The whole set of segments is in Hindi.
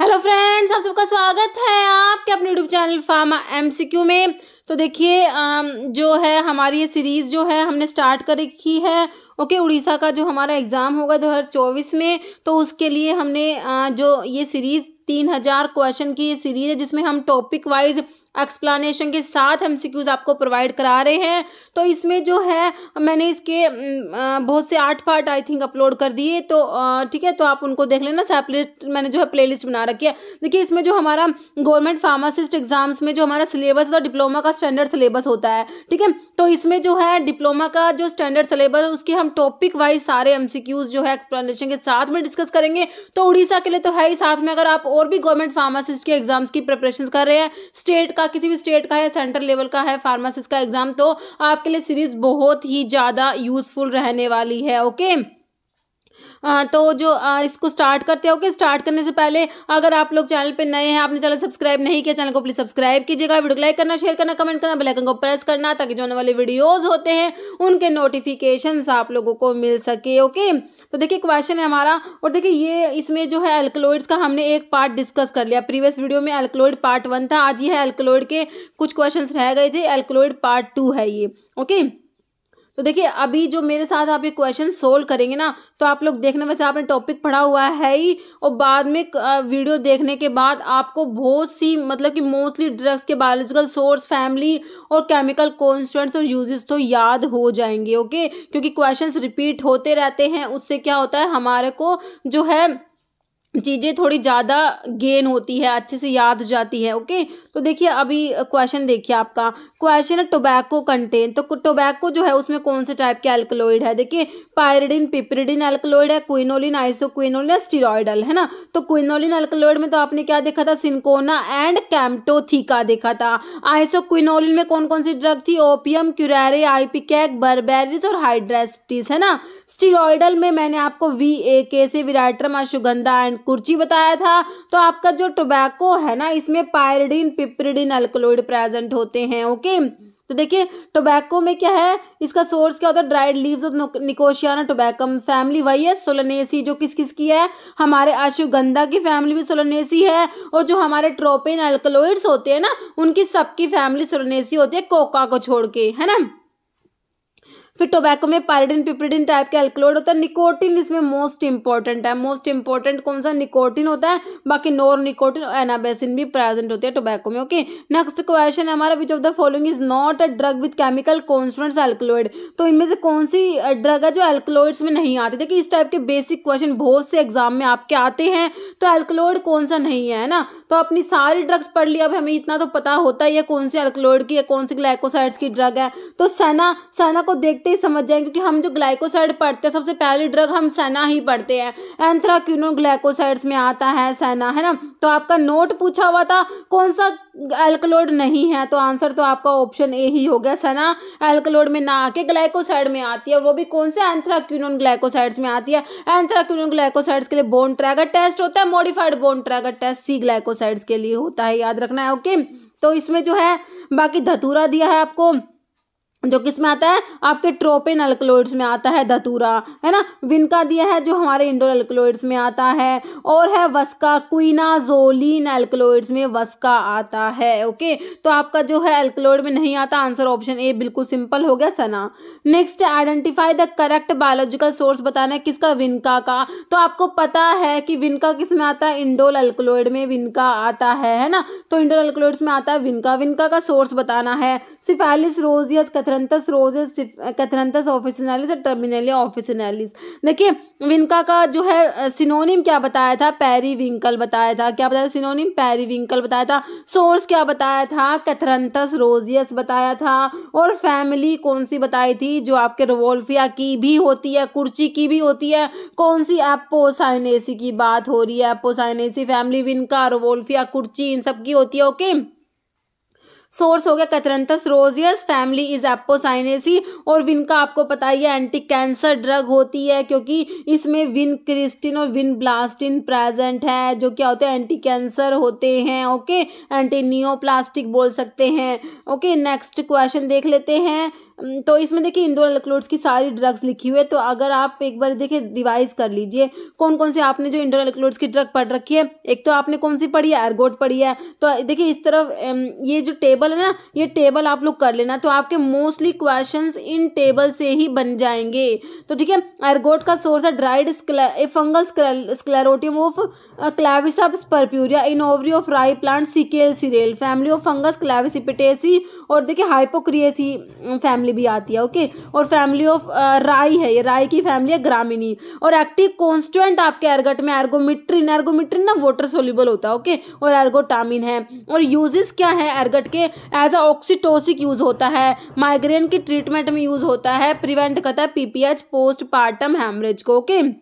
हेलो फ्रेंड्स आप सबका स्वागत है आपके अपने यूट्यूब चैनल फार्मा एमसीक्यू में तो देखिए जो है हमारी ये सीरीज़ जो है हमने स्टार्ट कर रखी है ओके उड़ीसा का जो हमारा एग्ज़ाम होगा दो हज़ार चौबीस में तो उसके लिए हमने जो ये सीरीज़ तीन हज़ार क्वेश्चन की ये सीरीज़ है जिसमें हम टॉपिक वाइज एक्सप्लानेशन के साथ हम सिक्यूज़ आपको प्रोवाइड करा रहे हैं तो इसमें जो है मैंने इसके बहुत से आठ पार्ट आई थिंक अपलोड कर दिए तो ठीक है तो आप उनको देख लेना सेपरेट मैंने जो है प्लेलिस्ट बना रखी है देखिए इसमें जो हमारा गवर्नमेंट फार्मासिस्ट एग्जाम्स में जो हमारा सिलेबस होता है डिप्लोमा का स्टैंडर्ड सिलेबस होता है ठीक है तो इसमें जो है डिप्लोमा का जो स्टैंडर्ड सिलेबस उसके हम टॉपिक वाइज सारे एम जो है एक्सप्लानशन के साथ में डिस्कस करेंगे तो उड़ीसा के लिए तो है ही साथ में अगर आप और भी गवर्नमेंट फार्मासिस्ट के एग्जाम्स की प्रिपरेशन कर रहे हैं स्टेट का किसी भी स्टेट का है सेंट्रल लेवल का है फार्मासिस्ट का एग्जाम तो आपके लिए सीरीज बहुत ही ज़्यादा यूजफुल रहने वाली है ओके आ, तो जो आ, इसको स्टार्ट करते हो ओके स्टार्ट करने से पहले अगर आप लोग चैनल पे नए हैं आपने चैनल सब्सक्राइब नहीं किया चैनल को प्लीज सब्सक्राइब कीजिएगा वीडियो को लाइक करना शेयर करना कमेंट करना बेल आइकन को प्रेस करना ताकि जो आने वाले वीडियोस होते हैं उनके नोटिफिकेशंस आप लोगों को मिल सके ओके तो देखिए क्वेश्चन है हमारा और देखिए ये इसमें जो है एल्कलोइड्स का हमने एक पार्ट डिस्कस कर लिया प्रीवियस वीडियो में एल्कलोइड पार्ट वन था आज ये है एल्कलोइड के कुछ क्वेश्चन रह गए थे एल्कलोइड पार्ट टू है ये ओके तो देखिए अभी जो मेरे साथ आप ये क्वेश्चन सोल्व करेंगे ना तो आप लोग देखने वैसे आपने टॉपिक पढ़ा हुआ है ही और बाद में वीडियो देखने के बाद आपको बहुत सी मतलब कि मोस्टली ड्रग्स के बायोलॉजिकल सोर्स फैमिली और केमिकल कॉन्स्टेंट्स और यूजेस तो याद हो जाएंगे ओके क्योंकि क्वेश्चंस रिपीट होते रहते हैं उससे क्या होता है हमारे को जो है चीज़ें थोड़ी ज़्यादा गेन होती है अच्छे से याद हो जाती है ओके तो देखिए अभी क्वेश्चन देखिए आपका क्वेश्चन है टोबैको कंटेन तो टोबैको जो है उसमें कौन से टाइप के एल्कोलोइड है देखिए पायरिडिन पिपरिडिन एल्कलॉइड है क्विनोलिन आइसोक्विनोलिन स्टीरोडल है ना तो क्विनोलिन एल्कोलोइड में तो आपने क्या देखा था सिंकोना एंड कैम्टोथीका देखा था आइसोक्विनोलिन में कौन कौन सी ड्रग थी ओपियम क्यूरैरे आईपिकैक बर्बेरिस और हाइड्रेस्टिस है ना स्टीरोडल में मैंने आपको वी ए के से विराट्रम अशुगंधा एंड कुर्ची बताया था तो आपका जो टोबैको है ना इसमें पायरडीन पिपरीडीन अल्कोलोइड प्रेजेंट होते हैं ओके तो देखिए टोबैको में क्या है इसका सोर्स क्या होता है dried leaves of nicotiana tabacum family वही है सोलनेसी जो किस किस की है हमारे अशुगंधा की फैमिली भी सोलनेसी है और जो हमारे ट्रोपिन अल्कलोइड्स होते हैं ना उनकी सबकी फैमिली सोलनेसी होती है कोका को छोड़ के है ना फिर टोबैको में पायरिडिन पिपरिडिन टाइप के अल्कलोइड होता है निकोटिन इसमें मोस्ट इंपॉर्टेंट है मोस्ट इंपॉर्टेंट कौन सा निकोटिन होता है बाकी नोर निकोटिन और एनाबेसिन भी प्रेजेंट होती है टोबैको में ओके नेक्स्ट क्वेश्चन हमारा which of the following is not a drug with chemical constants alkaloid तो इनमें से कौन सी ड्रग है जो एल्कलोइड्स में नहीं आती देखिए इस टाइप के बेसिक क्वेश्चन बहुत से एग्जाम में आपके आते हैं तो एल्कलोइड कौन सा नहीं है ना तो अपनी सारी ड्रग्स पढ़ लिया अब हमें इतना तो पता होता ही है कौन सी एल्कलोइड की है कौन सी ग्लाइकोसाइड्स की ड्रग है तो सेना सेना को देखते ही समझ जाएंगे क्योंकि हम जो ग्लाइकोसाइड पढ़ते हैं सबसे पहली ड्रग हम सेना ही पढ़ते हैं एंथ्राक्यूनो ग्लाइकोसाइड्स में आता है सेना है ना तो आपका नोट पूछा हुआ था कौन सा एल्कलोड नहीं है तो आंसर तो आपका ऑप्शन ए ही हो गया सना एल्कलोड में ना आके ग्लाइकोसाइड में आती है वो भी कौन से एंथ्राक्यूनोन ग्लाइकोसाइड्स में आती है एंथ्राक्यूनोन ग्लाइकोसाइड्स के लिए बोन ट्रैगर टेस्ट होता है modified Borntrager test C glycosides के लिए होता है याद रखना है ओके तो इसमें जो है बाकी धतूरा दिया है आपको जो किस में आता है आपके ट्रोपेन अल्कलोइड्स में आता है धतूरा है ना विनका दिया है जो हमारे इंडोर अल्कलोइड्स में आता है और है वस्का क्विनाजोलिन अल्कलोइड्स में वस्का आता है ओके तो आपका जो है अल्कलोइड में नहीं आता आंसर ऑप्शन ए बिल्कुल सिंपल हो गया सना next identify the correct biological source बताना है किसका विनका का तो आपको पता है कि विनका किस में आता है इंडोल अल्कलोइड में विनका आता है है ना तो इंडोल अल्कलोइड्स में आता है विनका विनका का सोर्स बताना है सिफेलिस रोजियस कथ कैथरंथस रोजेस कैथरंथस ऑफिसनालिस और टर्मिनली ऑफिसनालिस देखिए विंका का जो है सिनोनिम क्या बताया था पैरी बताया था क्या बताया सिनोनिम पैरी बताया था सोर्स क्या बताया था कैथरंथस रोजियस बताया था और फैमिली कौन सी बताई थी जो आपके रोवोल्फिया की भी होती है कुर्ची की भी होती है कौन सी एपोसाइनेसी की बात हो रही है apocynaceae family vinca rauwolfia kurchi इन सब की होती है ओके okay? सोर्स हो गया catharanthus roseus family is apocynaceae और विन का आपको पता ही है एंटी कैंसर ड्रग होती है क्योंकि इसमें विन क्रिस्टिन और विन ब्लास्टिन प्रेजेंट है जो क्या होते हैं एंटी कैंसर होते हैं ओके एंटी नियोप्लास्टिक बोल सकते हैं ओके नेक्स्ट क्वेश्चन देख लेते हैं तो इसमें देखिए इंडोर एल्क्लोड्स की सारी ड्रग्स लिखी हुई है तो अगर आप एक बार देखिए रिवाइज कर लीजिए कौन कौन से आपने जो इंडोर एल्क्लोड्स की ड्रग पढ़ रखी है एक तो आपने कौन सी पढ़ी है एरगोट पढ़ी है तो देखिए इस तरफ ये जो टेबल है ना ये टेबल आप लोग कर लेना तो आपके मोस्टली क्वेश्चन इन टेबल से ही बन जाएंगे तो ठीक है एरगोट का सोर्स है dried fungal sclerotium of claviceps purpurea in ovary of rye plant secale cereale family of fungus clavicipitaceae और देखिए हाइपोक्रिएसी फैमिली फैमिली भी आती है ओके और फैमिली ऑफ राय है ये राय की फैमिली है ग्रामीणी और एक्टिव कॉन्स्टुएंट आपके एर्गट में एर्गोमिट्रिन एर्गोमिट्रिन ना वाटर सोल्यूबल होता है ओके और एर्गोटामिन है और यूजेस क्या है एर्गट के एज अ ऑक्सीटोसिक यूज होता है माइग्रेन की ट्रीटमेंट में यूज होता है प्रिवेंट करता है पीपीएच पोस्टपार्टम हेमरेज को ओके okay?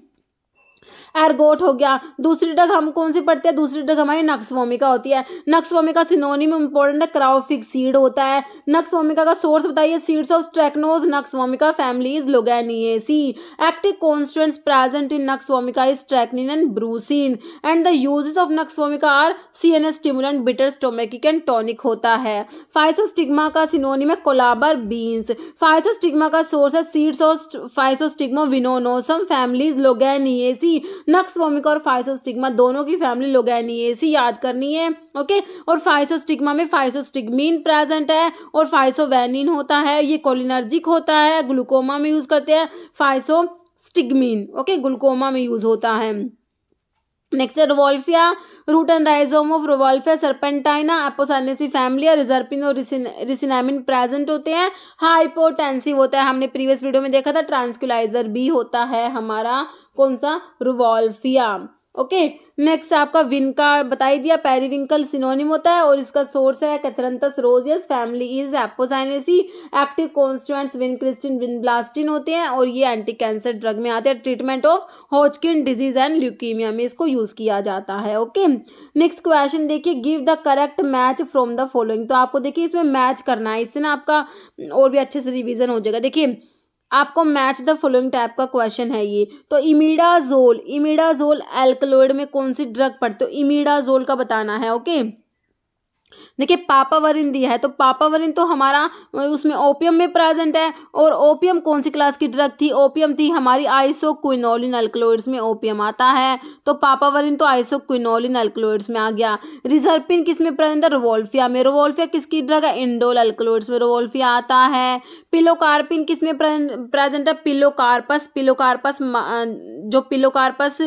एरगोट हो गया दूसरी डग हम कौन सी पढ़ते हैं दूसरी डग हमारी नक्सवोमिका होती है नक्सवोमिका सिनोनी में इंपॉर्टेंट है क्राउफिक सीड होता है नक्सवोमिका का सोर्स बताइए सीड्स ऑफ स्ट्रेक्नोज नक्सवोमिका भूमिका families loganiaceae active constant present in nux vomica is strychnine and brucine and the uses of nux vomica are C N S stimulant bitter stomachic and tonic होता है फाइसोस्टिग्मा का सिनोनी में कोलाबर बीन्स फाइसोस्टिग्मा का सोर्स है seeds of physostigma venenosum families loganiaceae nux vomica और फाइसोस्टिग्मा दोनों की फैमिली लोग है नहीं इसी याद करनी है ओके और फाइसोस्टिग्मा में फाइसोस्टिग्मीन प्रेजेंट है और फाइसोवेनिन होता है ये कोलिनर्जिक होता है ग्लूकोमा में यूज करते हैं फाइसो स्टिग्मीन ओके ग्लूकोमा में यूज होता है नेक्स्ट है rauwolfia root and rhizome of rauvolfia serpentina apocynaceae family और रिजर्पिन और रिसिनामिन प्रेजेंट होते हैं हाइपोटेंसिव होता है हमने प्रीवियस वीडियो में देखा था ट्रांसक्यूलाइजर भी होता है हमारा कौन सा रुवॉल्फिया ओके नेक्स्ट आपका विनका बताई दिया पेरीविंकल सिनोनिम होता है और इसका सोर्स है catharanthus roseus family is apocynaceae active constituents vinblastine होते हैं और ये एंटी कैंसर ड्रग में आते हैं treatment of Hodgkin disease and leukaemia में इसको यूज़ किया जाता है ओके नेक्स्ट क्वेश्चन देखिए give the correct match from the following तो आपको देखिए इसमें मैच करना है इससे ना आपका और भी अच्छे से रिविजन हो जाएगा देखिए आपको मैच द फॉलोइंग टाइप का क्वेश्चन है ये तो इमिडाजोल इमिडाजोल एल्कलोइड में कौन सी ड्रग पड़ती है इमिडाजोल तो का बताना है ओके देखिए पापावरिन दिया है तो पापावरिन तो हमारा उसमें ओपियम में प्रेजेंट है और ओपियम कौन सी क्लास की ड्रग थी ओपियम थी हमारी आइसो क्विनोलिन अल्कलोइड्स में ओपियम आता है तो पापावरिन तो आइसो क्विनोलिन अल्कलोइड्स में आ गया रिजर्पिन किस में प्रेजेंट है रोवोल्फिया में रोवोल्फिया किसकी ड्रग है इंडोल अल्कलोइड्स में रोवोल्फिया आता है पिलोकार्पिन किस में प्रेजेंट है पिलोकार्पस पिलोकार्पस जो पिलोकार्पस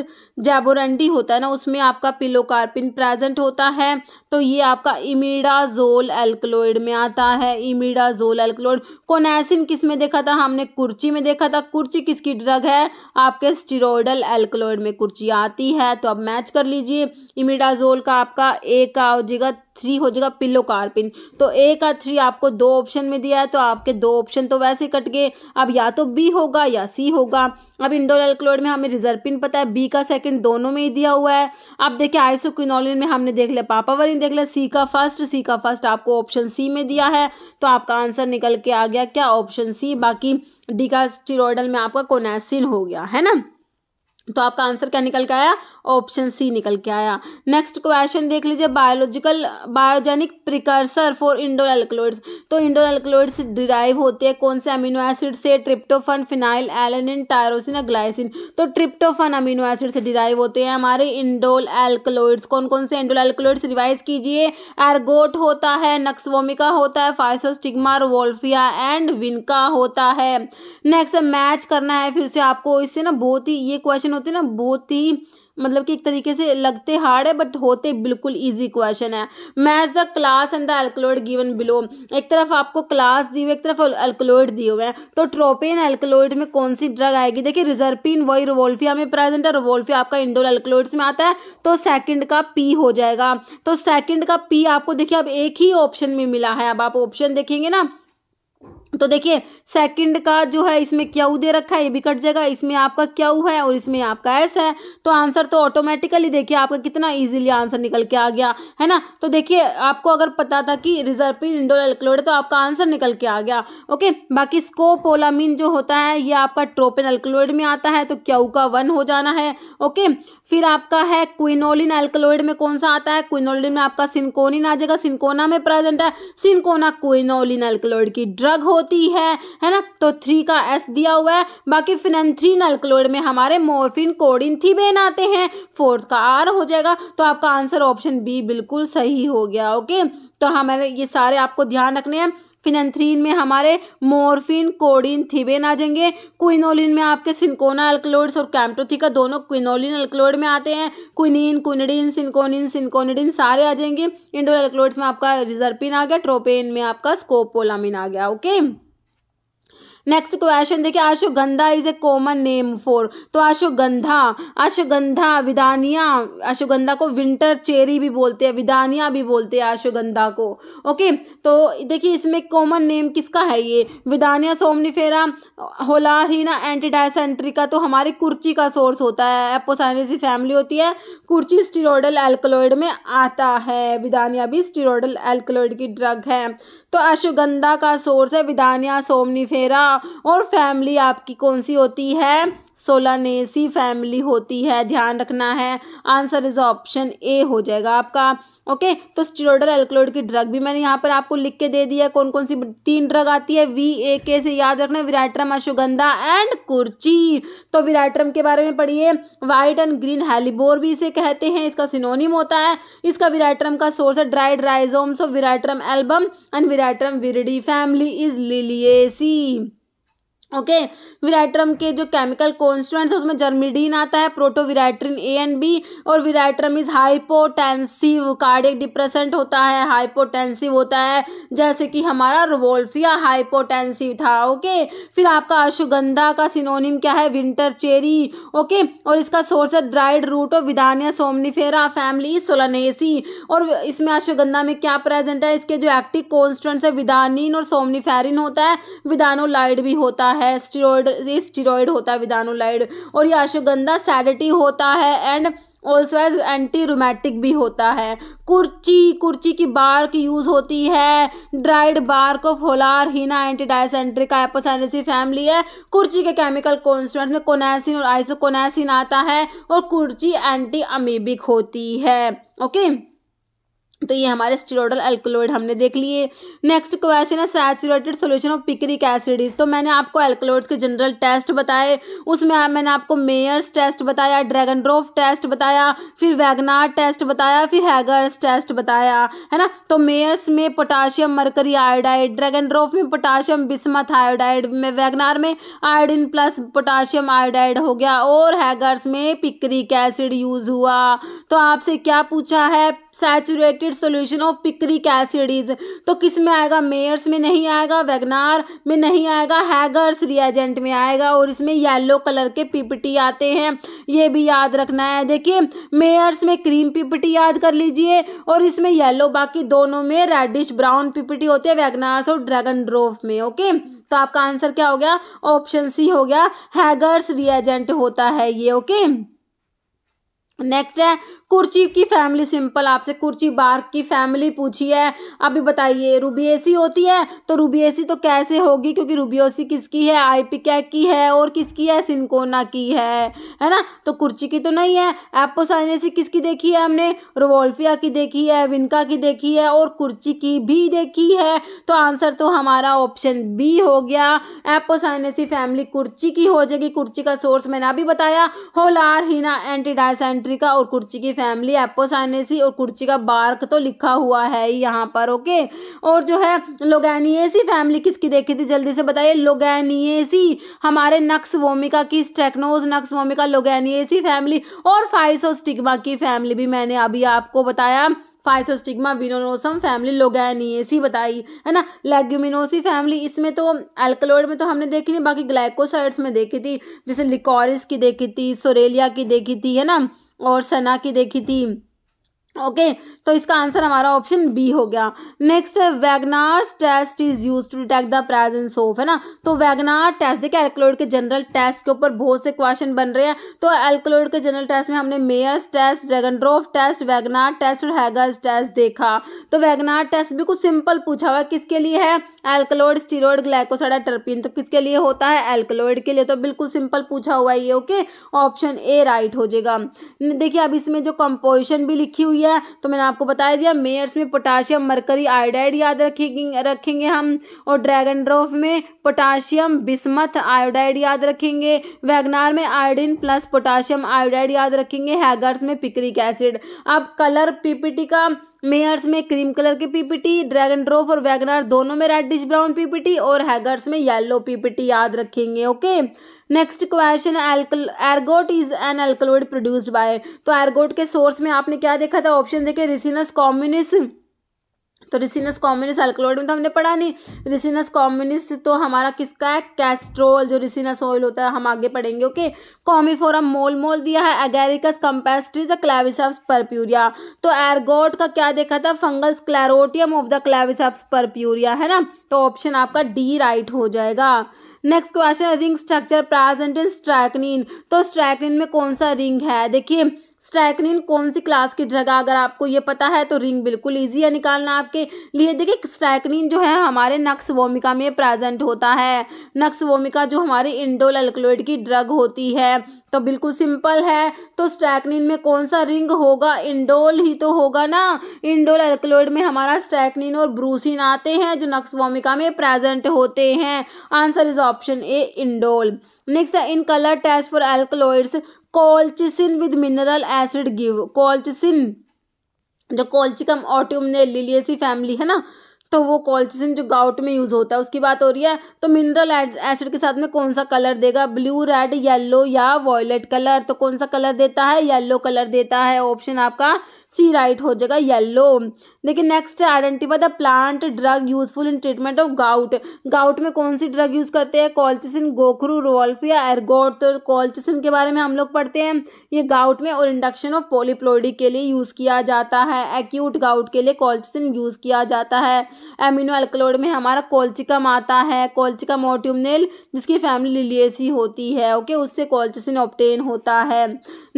जैबोरंडी होता है ना उसमें आपका पिलोकार्पिन प्रेजेंट होता है तो ये आपका इमी इमिडाजोल एल्कलोइड में आता है इमिडाजोल एल्कलोइड कोनेसिन किस में देखा था हमने कुर्ची में देखा था कुर्ची किसकी ड्रग है आपके स्टीरोडल एल्कलोइड में कुर्ची आती है तो अब मैच कर लीजिए इमिडाजोल का आपका ए का हो जाएगा थ्री हो जाएगा कार्पिन तो ए का थ्री आपको दो ऑप्शन में दिया है तो आपके दो ऑप्शन तो वैसे कट गए अब या तो बी होगा या सी होगा अब इंडोल में हमें रिजर्पिन पता है बी का सेकंड दोनों में ही दिया हुआ है अब देखिए आइसोक्विनोलिन में हमने देख लिया पापावरिन देख लिया सी का फर्स्ट सी का फर्स्ट आपको ऑप्शन सी में दिया है तो आपका आंसर निकल के आ गया क्या ऑप्शन सी बाकी डी का स्टीरोडल में आपका कोनेसिन हो गया है ना तो आपका आंसर क्या निकल के आया ऑप्शन सी निकल के आया नेक्स्ट क्वेश्चन देख लीजिए biological biogenic precursor for indole alkaloids तो इंडोल एल्कलोइड्स डिराइव होते हैं कौन से अमीनो एसिड से ट्रिप्टोफन फिनाइल एलेनिन टायरोसिन या ग्लाइसिन तो ट्रिप्टोफन अमीनो एसिड से डिराइव होते हैं हमारे इंडोल एल्कलोइड्स कौन कौन से इंडोल एल्कलोइड्स रिवाइज कीजिए एरगोट होता है नक्सवोमिका होता है फाइसोस्टिग्मा रोवोल्फिया एंड विनका होता है नेक्स्ट मैच करना है फिर से आपको इससे ना बहुत ही ये क्वेश्चन होते हैं ना बहुत ही मतलब कि एक तरीके से लगते हार्ड है बट होते बिल्कुल इजी क्वेश्चन है match the class and the alkaloid given below एक तरफ आपको क्लास दी हुई एक तरफ एल्कोलोइड दिए हुए हैं तो ट्रोपेन एल्कोलोइड में कौन सी ड्रग आएगी देखिए रिजर्पिन वही रोवोल्फिया में प्रेजेंट है रोवोल्फिया आपका इंडोल अल्कलोइड्स में आता है तो सेकेंड का पी हो जाएगा तो सेकेंड का पी आपको देखिए अब एक ही ऑप्शन में मिला है अब आप ऑप्शन देखेंगे ना तो देखिए सेकंड का जो है इसमें क्या दे रखा है ये भी कट जाएगा इसमें आपका क्या है और इसमें आपका एस है तो आंसर तो ऑटोमेटिकली देखिए आपका कितना इजीली आंसर निकल के आ गया है ना तो देखिए आपको अगर पता था कि रिजर्पिन इंडोल अल्कलोइड तो आपका आंसर निकल के आ गया ओके बाकी स्कोपोलामिन जो होता है ये आपका ट्रोपिन अल्कलोइड में आता है तो क्या का वन हो जाना है ओके फिर आपका है क्विनोलिन एल्कलॉइड में कौन सा आता है क्विनोलिन में आपका सिंकोनिन आ जाएगा सिंकोना में प्रेजेंट है सिंकोना क्विनोलिन एल्कलॉइड की ड्रग होती है है ना तो थ्री का एस दिया हुआ है बाकी फिनेंथ्रीन एल्कलॉइड में हमारे मोरफिन कोडिन थीबेन आते हैं फोर्थ का आर हो जाएगा तो आपका आंसर ऑप्शन बी बिल्कुल सही हो गया ओके तो हमारे ये सारे आपको ध्यान रखने हैं फिनेंथ्रीन में हमारे मोरफिन कोडिन थीबेन आ जाएंगे क्विनोलिन में आपके सिंकोना अल्कलोइड्स और कैम्टोथिका दोनों क्विनोलिन अल्कलोइड में आते हैं क्विनिन क्विनडिन सिंकोनिन सिंकोनिडिन सारे आ जाएंगे इंडोल अल्कलोइड्स में आपका रिजर्पिन आ गया ट्रोपेन में आपका स्कोपोलामिन आ गया ओके नेक्स्ट क्वेश्चन देखिए ashwagandha is a common name for तो अश्वगंधा अश्वगंधा विदानिया अश्वगंधा को विंटर चेरी भी बोलते हैं विदानिया भी बोलते हैं अश्वगंधा को ओके तो देखिए इसमें कॉमन नेम किसका है ये विदानिया सोमनिफेरा होलारिना का तो हमारी कुर्ची का सोर्स होता है एपोसाइनेसी फैमिली होती है कुर्ची स्टीरोडल एल्कोलोइड में आता है विदानिया भी स्टीरोडल एल्कोलोइड की ड्रग है तो अश्वगंधा का सोर्स है विधानिया सोमनीफेरा और फैमिली आपकी कौन सी होती है सोलानेसी फैमिली होती है ध्यान रखना है आंसर इज ऑप्शन ए हो जाएगा आपका ओके तो स्टीरोडल एल्कलोइड की ड्रग भी मैंने यहाँ पर आपको लिख के दे दिया कौन कौन सी तीन ड्रग आती है वी ए के से याद रखना विराट्रम अश्वगंधा एंड कुर्ची तो विराट्रम के बारे में पढ़िए वाइट एंड ग्रीन हेलीबोर भी इसे कहते हैं इसका सिनोनिम होता है इसका विराट्रम का सोर्स है dried rhizomes of veratrum album and veratrum viride family is Liliaceae okay veratrum के जो केमिकल कॉन्स्टेंट्स है उसमें जर्मिडीन आता है प्रोटोविराइट्रिन ए एंड बी और veratrum is hypotensive cardiac depressant होता है हाइपोटेंसिव होता है जैसे कि हमारा रोवोल्फिया हाइपोटेंसिव था ओके फिर आपका अश्वगंधा का सिनोनिम क्या है विंटर चेरी ओके और इसका सोर्स है dried root of Withania somnifera family Solanaceae और इसमें अश्वगंधा में क्या प्रेजेंट है इसके जो एक्टिव कॉन्स्टेंट्स है विदानिन और सोमनीफेरिन होता है विदानोलाइड भी होता है है स्टीरोड स्टीरोड होता है विदानोलाइड और ये अश्वगंधा सैडिटी होता है and also as anti rheumatic भी होता है कुर्ची कुर्ची की बार की यूज़ होती है ड्राइड बार को फोलार हीना एंटी डायसेंट्रिक एपोसैनिसी फैमिली है कुर्ची के केमिकल कॉन्सेंट में कोनेसिन और आइसोकोनेसिन आता है और कुर्ची एंटी अमीबिक होती है ओके okay? तो ये हमारे स्टीरोडल एल्कोलोइड हमने देख लिए नेक्स्ट क्वेश्चन है saturated solution of picric acid is तो मैंने आपको एल्कलॉइड्स के जनरल टेस्ट बताए उसमें मैंने आपको मेयर्स टेस्ट बताया ड्रैगन ड्रोफ टेस्ट बताया फिर वैगनार टेस्ट बताया फिर हैगर्स टेस्ट बताया है ना तो मेयर्स में potassium mercury iodide Dragendorff में पोटाशियम बिस्मथ आयोडाइड में वैगनार में आयोडिन प्लस पोटाशियम आयोडाइड हो गया और हैगर्स में पिकरिक एसिड यूज हुआ तो आपसे क्या पूछा है saturated solution of picric acid is तो किस में आएगा मेयर्स में नहीं आएगा वेगनार में नहीं आएगा हैगर्स रिएजेंट में आएगा और इसमें येलो कलर के पीपीटी आते हैं ये भी याद रखना है देखिए मेयर्स में क्रीम पीपीटी याद कर लीजिए और इसमें येलो बाकी दोनों में रेडिश ब्राउन पीपीटी होते हैं वेगनार्स और ड्रैगन ड्रोफ में ओके तो आपका आंसर क्या हो गया ऑप्शन सी हो गया हैगर्स रिएजेंट होता है ये ओके नेक्स्ट है कुर्ची की फैमिली सिंपल आपसे कुर्ची बार्क की फैमिली पूछी है अभी बताइए रूबीएसी होती है तो रूबीएसी तो कैसे होगी क्योंकि रूबीओसी किसकी है आई की है और किसकी है सिंकोना की है है ना तो कुर्ची की तो नहीं है एपोसाइनेसी किसकी देखी है हमने रोवोल्फिया की देखी है विनका की देखी है और कुर्ची की भी देखी है तो आंसर तो हमारा ऑप्शन बी हो गया एपोसाइनेसी फैमिली कुर्ची की हो जाएगी कुर्ची का सोर्स मैंने अभी बताया होलार हिना एंटीडाइसेंट्रिका और कुर्ची की फैमिली एपोसाइनेसी और कुर्ची का बार्क तो लिखा हुआ है यहाँ पर ओके और जो है लोगैनियसी फैमिली किसकी देखी थी जल्दी से बताइए लोगैनियसी हमारे नक्स वोमिका की स्टेक्नोज नक्स वोमिका लोगैनियसी फैमिली और फाइसोस्टिग्मा की फैमिली भी मैंने अभी आपको बताया फाइसोस्टिग्मा विनोनोसम फैमिली लोगैनियसी बताई है ना लेग्यूमिनोसी फैमिली इसमें तो एल्कलोइड में तो हमने देखी नहीं बाकी ग्लाइकोसाइड्स में देखी थी जैसे लिकोरिस की देखी थी सोरेलिया की देखी थी है ना और सना की देखी थी ओके okay, तो इसका आंसर हमारा ऑप्शन बी हो गया नेक्स्ट है Wagner's test is use to detect the presence of है ना तो वैगनार टेस्ट देखिए एल्कोलोइड के जनरल टेस्ट के ऊपर बहुत से क्वेश्चन बन रहे हैं तो एल्कोलोइड के जनरल टेस्ट में हमने Mayer's test Dragendorff test Wagner test और हैगर्स टेस्ट देखा तो वैगनार टेस्ट भी कुछ सिंपल पूछा हुआ किसके लिए है एल्कोलोइड स्टीरोड ग्लाइकोसाइडा टर्पिन तो किसके लिए होता है एल्कोलोइड के लिए तो बिल्कुल सिंपल पूछा हुआ ये ओके ऑप्शन ए राइट हो जाएगा देखिए अब इसमें जो कंपोजिशन भी लिखी हुई दिया तो मैंने आपको बताया दिया मेयर्स में पोटाशियम मरकरी आयोडाइड याद रखेंगे रखेंगे हम और ड्रैगन ड्रॉफ में पोटाशियम बिस्मथ आयोडाइड याद रखेंगे वैगनार में आयोडीन प्लस पोटाशियम आयोडाइड याद रखेंगे हैगर्स में पिक्रिक एसिड अब कलर पीपीटी का मेयर्स में क्रीम कलर की पीपीटी ड्रैगन ड्रोफ और वैगनार दोनों में रेडिश ब्राउन पीपीटी और हैगर्स में येलो पीपीटी याद रखेंगे ओके नेक्स्ट क्वेश्चन एल्कल ergot is an alkaloid produced by तो एर्गोट के सोर्स में आपने क्या देखा था ऑप्शन देखे रिसिनस कॉम्युनिस्ट तो रिसिनस कॉम्युनिस अल्कलोइड में तो हमने पढ़ा नहीं रिसिनस कॉम्युनिस तो हमारा किसका है कैस्ट्रोल जो रिसिनस ऑयल होता है हम आगे पढ़ेंगे ओके कॉमिफोरम मोल मोल दिया है एगेरिकस कंपेस्ट्रीज क्लेविसप्स परप्यूरिया तो एरगोट का क्या देखा था fungal sclerotium of the Claviceps purpurea है ना तो ऑप्शन आपका डी राइट हो जाएगा next question ring structure present in strychnine तो स्ट्रैकनिन में कौन सा रिंग है देखिए स्ट्रैकनिन कौन सी क्लास की ड्रग अगर आपको ये पता है तो रिंग बिल्कुल इजी है निकालना आपके लिए देखिए स्ट्रैकनिन जो है हमारे नक्स वोमिका में प्रेजेंट होता है नक्स वोमिका जो हमारी इंडोल अल्कलोइड की ड्रग होती है तो बिल्कुल सिंपल है तो स्ट्रैकनिन में कौन सा रिंग होगा इंडोल ही तो होगा ना इंडोल एल्कलोइड में हमारा स्ट्रैकनिन और ब्रूसिन आते हैं जो नक्स वोमिका में प्रेजेंट होते हैं answer is option A indole next है in colour test for alkaloids colchicine with mineral acid give colchicine जो Colchicum autumnale Liliaceae family है ना तो वो कोल्चिसिन जो गाउट में यूज़ होता है उसकी बात हो रही है तो मिनरल एसिड के साथ में कौन सा कलर देगा ब्लू रेड येलो या वॉयलेट कलर तो कौन सा कलर देता है येलो कलर देता है ऑप्शन आपका सी राइट हो जाएगा येलो देखिए next identify the plant drug useful in treatment of gout gout में कौन सी ड्रग यूज करते हैं कॉल्चिसिन गोखरू रोल्फ या एरगोट तो कॉल्चिसिन के बारे में हम लोग पढ़ते हैं ये गाउट में और इंडक्शन ऑफ पोलिप्लोडी के लिए यूज़ किया जाता है एक्यूट गाउट के लिए कॉल्चिसिन यूज़ किया जाता है एमिनो एल्कलोड में हमारा कोल्चिकम आता है कॉल्चिका मोट्यूमनेल जिसकी फैमिली लिलियसी होती है ओके उससे कॉल्चिसिन ऑप्टेन होता है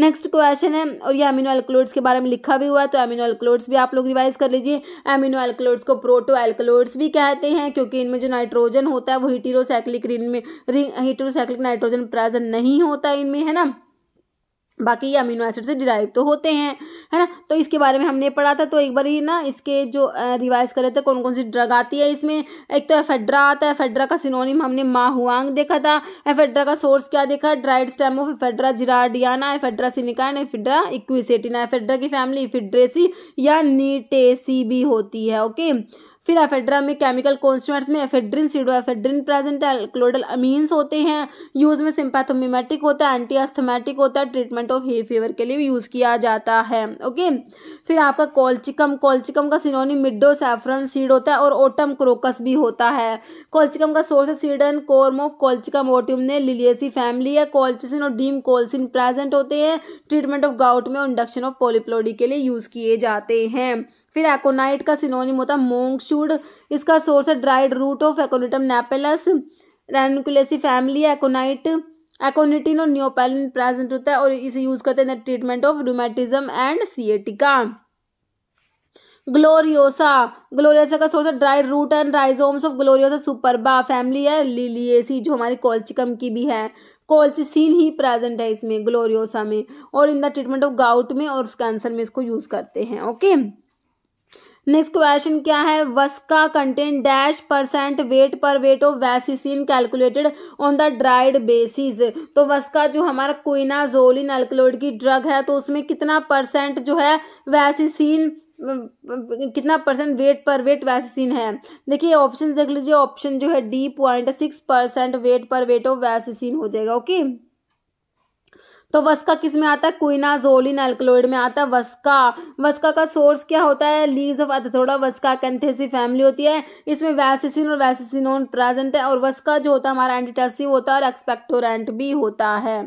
नेक्स्ट क्वेश्चन है और ये अमिनो एल्कलोड्स के बारे में लिखा भी हुआ है तो एमिनो एल्कलोड्स भी आप लोग रिवाइज कर लीजिए एमिनो एल्कलोइड्स को प्रोटो एल्कोलोड्स भी कहते हैं क्योंकि इनमें जो नाइट्रोजन होता है वो हिटीरोसाइक्लिक रिंग में रिंग हिटरोसाइक्लिक नाइट्रोजन प्रेजेंट नहीं होता इनमें है ना बाकी ये अमीनो एसिड से डिराइव तो होते हैं है ना तो इसके बारे में हमने पढ़ा था तो एक बार ये ना इसके जो रिवाइज करे थे कौन कौन सी ड्रग आती है इसमें एक तो एफेड्रा आता है एफेड्रा का सिनोनिम हमने माहुआंग देखा था एफेड्रा का सोर्स क्या देखा dried stem of Ephedra gerardiana ephedra sinica and Ephedra equisetina Ephedra की फैमिली इफिड्रेसी या नीटेसी भी होती है ओके फिर एफेड्रा में केमिकल कॉन्स्टिट्यूंट्स में एफेड्रिन सीडोएफेड्रिन प्रेजेंट है क्लोडल अमीन्स होते हैं यूज में सिंपैथोमीमेटिक होता है एंटी अस्थमेटिक होता है ट्रीटमेंट ऑफ हे फीवर के लिए भी यूज़ किया जाता है ओके फिर आपका कॉल्चिकम कॉल्चिकम का सिनोनी मिडो सैफरन सीड होता है और ओटम क्रोकस भी होता है कॉल्चिकम का सोर्स है seed and corm of Colchicum autumnale Liliaceae family है कॉल्चिसिन और डीम कोल्सिन प्रेजेंट होते हैं ट्रीटमेंट ऑफ गाउट में और इंडक्शन ऑफ पोलिप्लोडी के लिए यूज़ किए जाते हैं फिर एकोनाइट का सिनोनिम होता है मोंगशूड इसका सोर्स है dried root of Aconitum napellus Ranunculaceae family aconite aconitine और न्योपेलिन प्रेजेंट होता है और इसे यूज करते हैं treatment of rheumatism and sciatica Gloriosa Gloriosa का सोर्स है dried root and rhizomes of Gloriosa superba family है लिलिएसी जो हमारी कोल्चिकम की भी है कोल्चिसिन ही प्रेजेंट है इसमें ग्लोरियोसा में और in the treatment of gout में और कैंसर में इसको यूज़ करते हैं ओके okay? नेक्स्ट क्वेश्चन क्या है वस का content dash percent weight per weight of vasicine calculated on the dried basis तो वस का जो हमारा जोलिन अल्कलोइड की ड्रग है तो उसमें कितना परसेंट जो है वैसीसिन कितना percent weight per weight vaccine है देखिए ऑप्शन देख लीजिए ऑप्शन जो है D point six percent weight per weight of vaccine हो जाएगा ओके तो वस्का किस में आता है जोलिन एल्कलोइड में आता है वस्का वस्का का सोर्स क्या होता है leaves of Adhatoda vasica Acanthaceae family होती है इसमें वैसिसिन और वैसिसिनोन प्रेजेंट है और वस्का जो होता है हमारा एंटीटेसिव होता है और एक्सपेक्टोरेंट भी होता है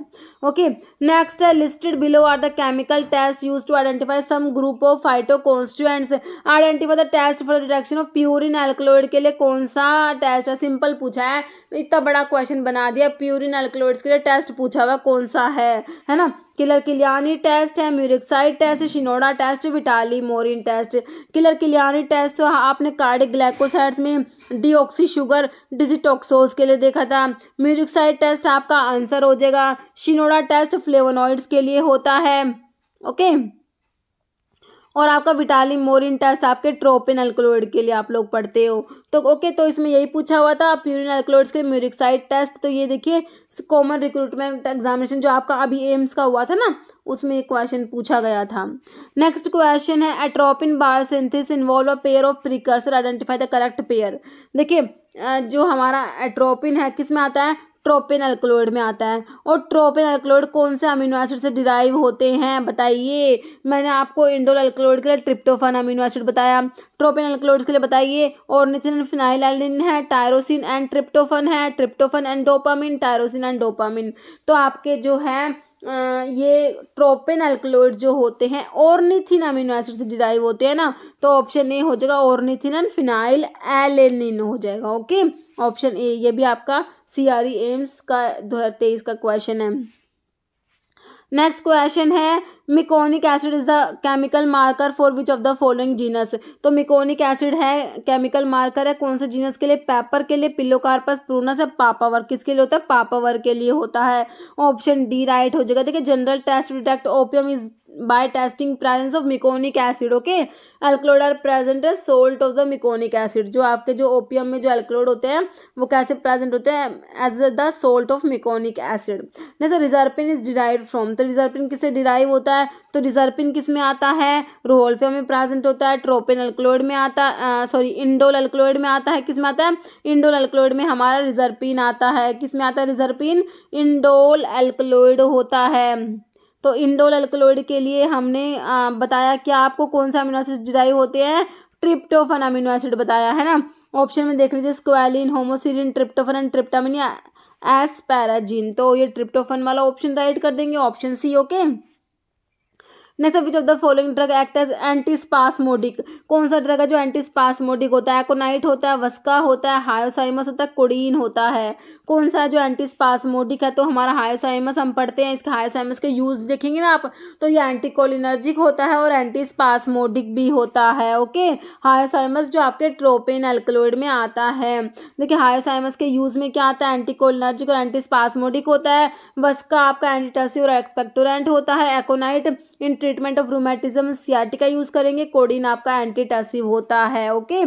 ओके नेक्स्ट है listed below are the chemical test use to identify some group of phytoconstituents identify the test for detection of purine alkaloid के लिए कौन सा टेस्ट है सिंपल पूछा है इतना बड़ा क्वेश्चन बना दिया प्यूरिन अल्कलोइड्स के लिए टेस्ट पूछा हुआ कौन सा है है ना किलर किलियानी टेस्ट है murexide test Shinoda test Vitali Morin test Keller Killiani test तो आपने कार्डिक ग्लाइकोसाइड्स में डिओक्सी शुगर डिजिटोक्सोस के लिए देखा था म्यूरिक्साइड टेस्ट आपका आंसर हो जाएगा शिनोडा टेस्ट फ्लेवोनॉइड्स के लिए होता है ओके okay? और आपका विटालिन मोरिन टेस्ट आपके ट्रोपिन अल्कोलोइड के लिए आप लोग पढ़ते हो तो ओके तो इसमें यही पूछा हुआ था आप यूरिन के म्यूरिकसाइड टेस्ट तो ये देखिए कॉमन रिक्रूटमेंट एग्जामिनेशन जो आपका अभी एम्स का हुआ था ना उसमें क्वेश्चन पूछा गया था नेक्स्ट क्वेश्चन है atropine biosynthesis involve a pair of precursor identify the correct pair देखिए जो हमारा एट्रोपिन है किस में आता है ट्रोपेन अल्कलोइड में आता है और ट्रोपेन अल्कलोइड कौन से अमीनो एसिड से डिराइव होते हैं बताइए मैंने आपको इंडोल अल्कलोइड के लिए ट्रिप्टोफन अमीनो एसिड बताया ट्रोपेन अल्कलोइड्स के लिए बताइए ऑर्निथिन एलिन है टायरोसिन एंड ट्रिप्टोफन है tryptophan and dopamine tyrosine and dopamine तो आपके जो है ये ट्रोपेन अल्कलोइड जो होते हैं ऑर्निथिन अमीनो एसिड से डिराइव होते हैं ना तो ऑप्शन ए हो जाएगा ऑर्निथिन एंड फिनाइल एलेनिन हो जाएगा ओके ऑप्शन ए ये भी आपका सी एम्स का दो हज़ार तेईस का क्वेश्चन है नेक्स्ट क्वेश्चन है meconic acid is the chemical marker for which of the following genus तो मिकोनिक एसिड है केमिकल मार्कर है कौन से जीनस के लिए पेपर के लिए कार्पस प्रूनस है पापावर किसके लिए होता है पापावर के लिए होता है ऑप्शन डी राइट हो जाएगा देखिए general test detect opium is by testing presence of meconic acid okay alkaloid are present as salt of the meconic acid जो आपके जो ओपियम में जो अल्कलोड होते हैं वो कैसे प्रेजेंट होते हैं as the salt of meconic acid ने sir reserpine is derive from तो रिजर्पिन किससे डिराइव होता है तो रिजर्पिन किस में आता है रोहोल्फिया में प्रेजेंट होता है ट्रोपिन एल्क्लोइड में आता सॉरी इंडोल अल्कलोइड में आता है किस में आता है इंडोल अल्कलोइड में हमारा रिजर्पिन आता है किस में आता है रिजर्पिन इंडोल एल्क्लोइड होता है तो इंडोल अल्कलोइड के लिए हमने आ, बताया कि आपको कौन सा अमीनो एसिड डिराइव होते हैं ट्रिप्टोफन अमीनो एसिड बताया है ना ऑप्शन में देख लीजिए squalene homoserine tryptophan tryptamine asparagine तो ये ट्रिप्टोफन वाला ऑप्शन राइट कर देंगे option C okay next which of the following drug act as anti spasmodic कौन सा ड्रग है जो एंटी स्पासमोडिक होता है एकोनाइट होता है वस्का होता है हायोसाइमस होता है कोडीन होता है कौन सा जो एंटी स्पासमोडिक है तो हमारा हायोसाइमस हम पढ़ते हैं इसके हायोसाइमस के यूज़ देखेंगे ना आप तो ये एंटीकोलिनर्जिक होता है और एंटी स्पासमोडिक भी होता है ओके हायोसाइमस जो आपके ट्रोपिन एल्कलोइड में आता है देखिए हायोसाइमस के यूज़ में क्या आता है एंटीकोलिनर्जिक और एंटी स्पासमोडिक होता है बस का आपका एंटीटसी और एक्सपेक्टोरेंट होता है aconite in treatment of rheumatism sciatica use करेंगे कोडिन आपका एंटीटसिव होता है ओके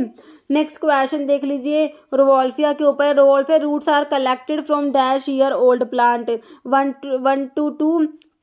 नेक्स्ट क्वेश्चन देख लीजिए रोवोल्फिया के ऊपर Rauwolfia roots are collected from dash year old plant one one to two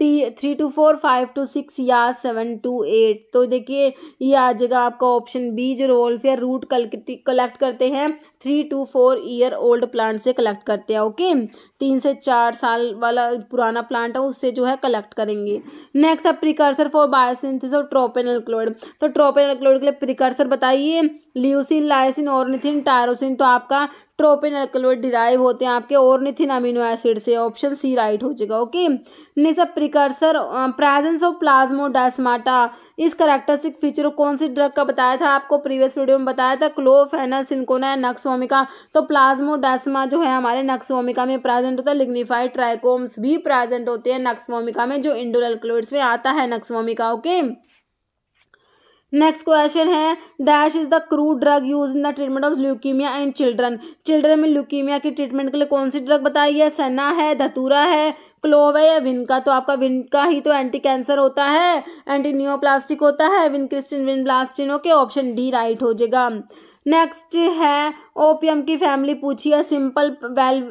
three three to four five to six या सेवन टू एट तो देखिए ये आ जाएगा आपका ऑप्शन बी जो रोल फेयर रूट कलेक्ट करते हैं three to four year old plant से कलेक्ट करते हैं ओके तीन से चार साल वाला पुराना प्लांट है उससे जो है कलेक्ट करेंगे नेक्स्ट है प्रिकर्सर फॉर बायोसिंथिस और ट्रोपेनल क्लोइड तो ट्रोपेनल क्लोइड के लिए प्रिकर्सर बताइए ल्यूसिन लाइसिन और टायरोसिन तो आपका ट्रोपिन अल्कलोइड डिराइव होते हैं आपके ओरनिथिन अमीनो एसिड से ऑप्शन सी राइट हो जाएगा okay next precursor presence of plasmodesmata is characteristic feature कौन सी ड्रग का बताया था आपको प्रीवियस वीडियो में बताया था क्लोफेनल सिंकोना नक्सोमिका तो प्लाज्मोडास्मा जो है हमारे नक्सोमिका में प्रेजेंट होता है लिग्निफाइड ट्राइकोम्स भी प्रेजेंट होते हैं नक्सोमिका में जो इंडोर अल्कलोइड्स में आता है नक्सोमिका ओके नेक्स्ट क्वेश्चन है dash is the crude drug use in the treatment of leukaemia in children children में ल्यूकीमिया के ट्रीटमेंट के लिए कौन सी ड्रग बताई है सना है धतूरा है क्लोव है या विनका तो आपका विनका ही तो एंटी कैंसर होता है एंटी न्योप्लास्टिक होता है vincristine vinblastine okay option D right हो जाएगा नेक्स्ट है ओपीएम की फैमिली पूछी है सिंपल वेल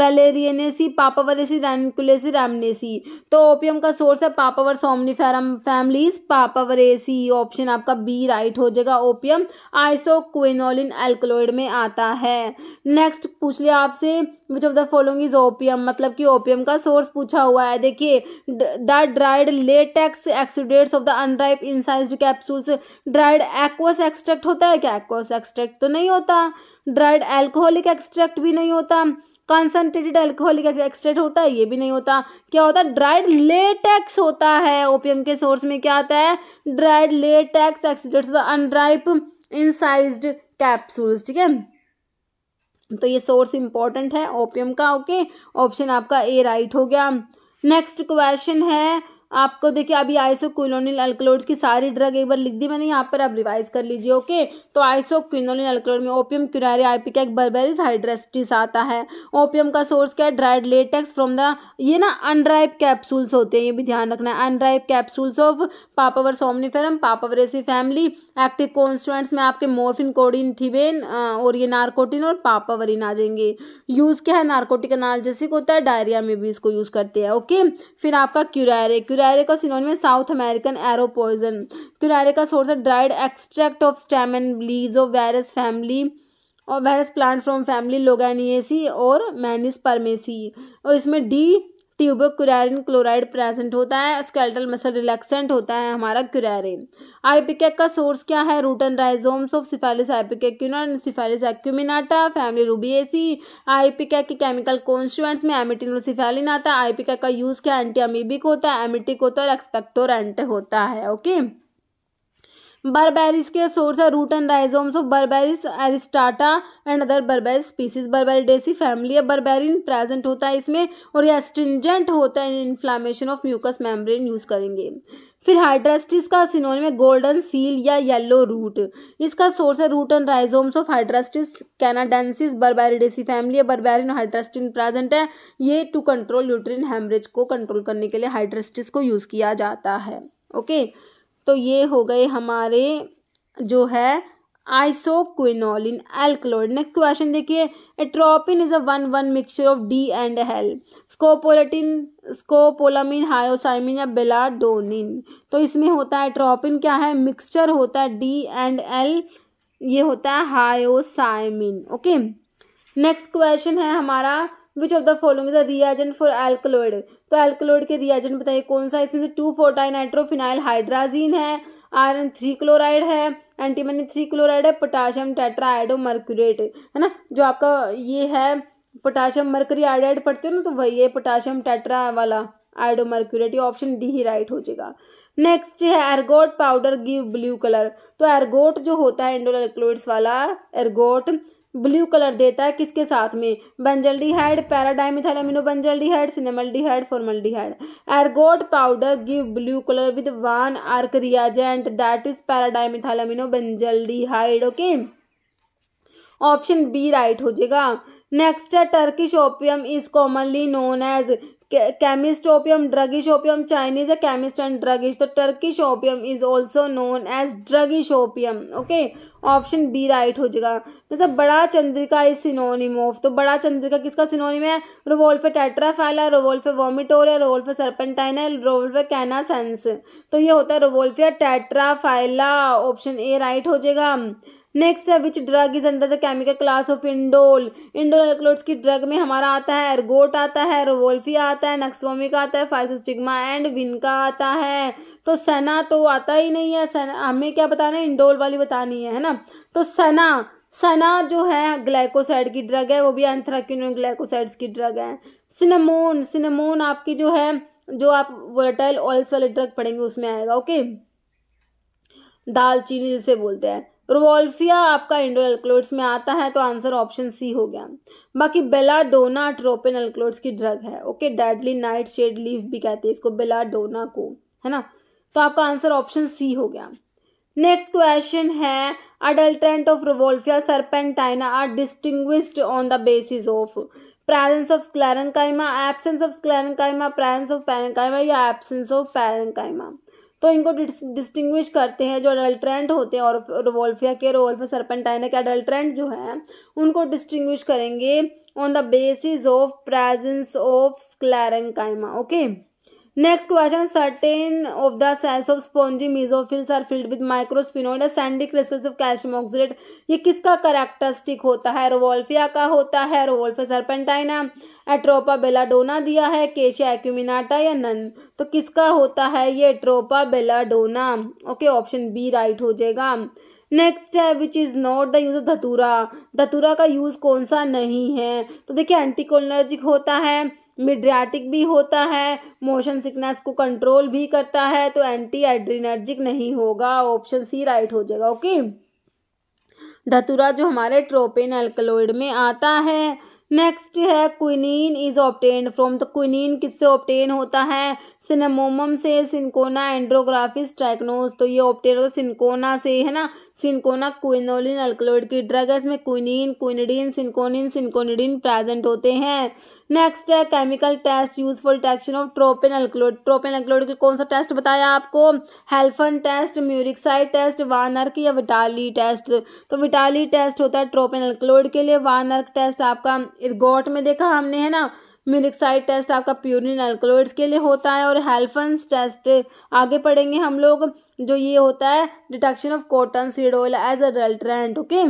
वेलेरियनेसी पापावरेसी रैनकुलेसी रैमनेसी तो ओपीएम का सोर्स है Papaver somniferum families Papaveraceae option आपका बी राइट हो जाएगा ओपीएम आइसोक्विनोलिन एल्कोलोइड में आता है नेक्स्ट पूछ लिया आपसे which of the following is opium मतलब कि ओपीएम का सोर्स पूछा हुआ है देखिए the dried latex exudates of the unripe incised capsules dried aqueous extract होता है क्या एक्वस एक्सट्रैक्ट तो नहीं होता ड्राइड एल्कोहलिक एक्सट्रैक्ट भी नहीं होता कॉन्सेंट्रेटेड एल्कोहलिक एक्सट्रैक्ट होता है ये भी नहीं होता क्या होता है ड्राइड लेटेक्स होता है ओपीएम के सोर्स में क्या आता है dried latex exudate unripe incised capsules ठीक है तो ये सोर्स इंपॉर्टेंट है ओपीएम का ओके ऑप्शन आपका ए राइट हो गया नेक्स्ट क्वेश्चन है आपको देखिए अभी आइसो क्विनोनिल अल्कलोड्स की सारी ड्रग एक बार लिख दी मैंने यहाँ पर आप रिवाइज कर लीजिए ओके तो आइसो क्विनोनिल अल्कलोड में ओपियम क्यूरारी आईपी का एक बर्बेरिस हाइड्रेस्टिस आता है ओपियम का सोर्स क्या है ड्राइड लेटेक्स फ्रॉम द ये ना अनड्राइव कैप्सूल्स होते हैं ये भी ध्यान रखना है अनड्राइव capsules of Papaver somniferum Papaveraceae family active constituents में आपके मोर्फिन कोडिन थिबेन और ये नार्कोटिन और पापावरिन आ जाएंगे यूज़ क्या है नार्कोटिक अनालजेसिक होता है डायरिया में भी इसको यूज़ करते हैं ओके फिर आपका क्यूरारे क्यूरा क्यूरारे का सिनोनिम है South American arrow poison curare का सोर्स है dried extract of stem and leaves of virus family और virus plant from family Loganiaceae और मैनिस परमेसी और इसमें डी ट्यूबोक्यूरारिन क्लोराइड प्रेजेंट होता है स्केल्टल मसल रिलैक्सेंट होता है हमारा क्यूरारिन आईपिकेक का सोर्स क्या है root and rhizomes of Cephaelis ipecacuanha Cephaelis acuminata family Rubiaceae ipecac के केमिकल कॉन्स्टिट्यूएंट्स में एमिटिनोसिफेलिन आता है आईपिकेक का यूज़ क्या एंटी अमीबिक होता है एमिटिक होता है और एक्सपेक्टोरेंट होता है ओके बर्बेरिस के सोर्स है root and rhizomes of Berberis aristata and other Berberis species Berberidaceae family है बर्बेरिन प्रेजेंट होता है इसमें और यह एस्टिंजेंट होता है inflammation of mucous membrane use करेंगे फिर हाइड्रास्टिस का सिनोन में गोल्डन सील या येलो रूट इसका सोर्स है root and rhizomes of Hydrastis canadensis Berberidaceae family है बर्बेरिन हाइड्रास्टिन प्रेजेंट है ये टू कंट्रोल यूट्रिन हेमरेज को कंट्रोल करने के लिए हाइड्रास्टिस को यूज़ किया जाता है ओके okay? तो ये हो गए हमारे जो है आइसोक्विनोलिन एल्कलोइड नेक्स्ट क्वेश्चन देखिए atropine is a one one mixture of D and L scopoletin scopolamine hyoscyamine या बेलाडोनिन तो इसमें होता है एट्रोपिन क्या है मिक्सचर होता है डी एंड एल ये होता है हायोसाइमिन ओके नेक्स्ट क्वेश्चन है हमारा which of the following is the reagent for alkaloid तो एल्कलोइड के रिएजेंट बताइए कौन सा इसमें से टू फोर्टाइन नाइट्रोफिनाइल हाइड्राजीन है आयरन थ्री क्लोराइड है एंटीमनी थ्री क्लोराइड है पोटाशियम टेट्राइडो मर्क्यूरेट है ना जो आपका ये है पोटाशियम मर्करी आयोडाइड पढ़ते हो ना तो वही है पोटाशियम टेट्रा वाला आयोडो मर्क्यूरेट ये ऑप्शन डी ही राइट हो जाएगा नेक्स्ट है ergot powder give blue colour तो एरगोट जो होता है इंडोल एल्क्लोइड्स वाला एरगोट ब्लू कलर देता है किसके साथ में benzaldehyde paradimethyl amino benzaldehyde cinnamaldehyde formaldehyde ergot powder give blue colour with van Urk reagent that is paradimethyl amino benzaldehyde okay option B right हो जाएगा नेक्स्ट है Turkish opium is commonly known as chemist opium druggist opium Chinese chemist and druggist तो Turkish opium is also known as druggist opium okay option B right हो जाएगा मतलब बड़ा चंद्रिका इज सिनोनिम ऑफ तो बड़ा चंद्रिका किसका सिनोनिम है रोवोल्फे टेट्राफैला रोवोल्फे है रोवोल्फे है रोवोल्फे कैनासेंस तो ये होता है Rauwolfia tetraphylla option A right हो जाएगा नेक्स्ट है which drug is under the chemical class of indole indole alkaloids की ड्रग में हमारा आता है एरगोट आता है रोवोल्फिया आता है नक्सोमिक आता है फाइसोस्टिग्मा एंड विनका आता है तो सना तो आता ही नहीं है सना हमें क्या बताना है इंडोल वाली बतानी है है ना तो सना सना जो है ग्लाइकोसाइड की ड्रग है वो भी एंथ्राक्यून ग्लाइकोसाइड्स की ड्रग है सिनेमोन सिनेमोन आपकी जो है जो आप वर्टाइल ऑयल्स वाले ड्रग पढ़ेंगे उसमें आएगा ओके दालचीनी जिसे बोलते हैं रोवॉल्फिया आपका इंडो एल्क्लोइड्स में आता है तो आंसर ऑप्शन सी हो गया बाकी बेलाडोना ट्रोपिन एल्क्लोइड्स की ड्रग है okay deadly nightshade leave भी कहते हैं इसको बेलाडोना को है ना तो आपका आंसर ऑप्शन सी हो गया नेक्स्ट क्वेश्चन है adulterant of rauvolfia serpentina are distinguished on the basis of presence of sclerenchyma absence of sclerenchyma presence of parenchyma या एब्सेंस ऑफ पैरेंकाइमा तो इनको डिस्टिंग्विश करते हैं जो अडल्ट्रेंट होते हैं और रोवोल्फिया के रोवोल्फिया सरपेंटाइना के अडल्ट्रेंट जो हैं उनको डिस्टिंग्विश करेंगे on the basis of presence of sclerenchyma okay next question certain of the cells of spongy mesophylls are filled with microsphenoid sandy crystals of calcium oxalate ये किसका करेक्टरिस्टिक होता है रोवोल्फिया का होता है रोवोल्फिया सरपेंटाइना एट्रोपा बेलाडोना दिया है केशिया एक्यूमिनाटा या नन तो किसका होता है ये Atropa belladonna okay option B right हो जाएगा नेक्स्ट है which is not the use of datura datura का यूज़ कौन सा नहीं है तो देखिए एंटीकोलर्जिक होता है मिड्रियाटिक भी होता है मोशन सिकनेस को कंट्रोल भी करता है तो एंटी एड्रीनर्जिक नहीं होगा ऑप्शन सी राइट हो जाएगा ओके धतुरा जो हमारे ट्रोपेन एल्कलोइड में आता है नेक्स्ट है quinine is obtained from the quinine किससे ऑप्टेन होता है सिनेमोमम से सिंकोना एंड्रोग्राफिस ट्रैक्नोज तो ये ऑप्टेरो सिंकोना से है ना सिंकोना क्विनोलिन अल्कलोइड की ड्रग है इसमें quinine quinidine cinchonine cinchonidine present होते हैं नेक्स्ट है chemical test use for detection of tropine alkaloid tropine alkaloid के कौन सा टेस्ट बताया आपको हेल्फन टेस्ट म्यूरिक्साइड टेस्ट वानर्क या विटाली टेस्ट तो विटाली टेस्ट होता है ट्रोपिन अल्कलोइड के लिए वानर्क टेस्ट आपका इर्गोट में देखा हमने है ना म्यूनिक्साइड टेस्ट आपका प्योरिन एल्कोलोइड्स के लिए होता है और हेल्फन्स टेस्ट आगे पढ़ेंगे हम लोग जो ये होता है detection of cotton seed oil as adulterant okay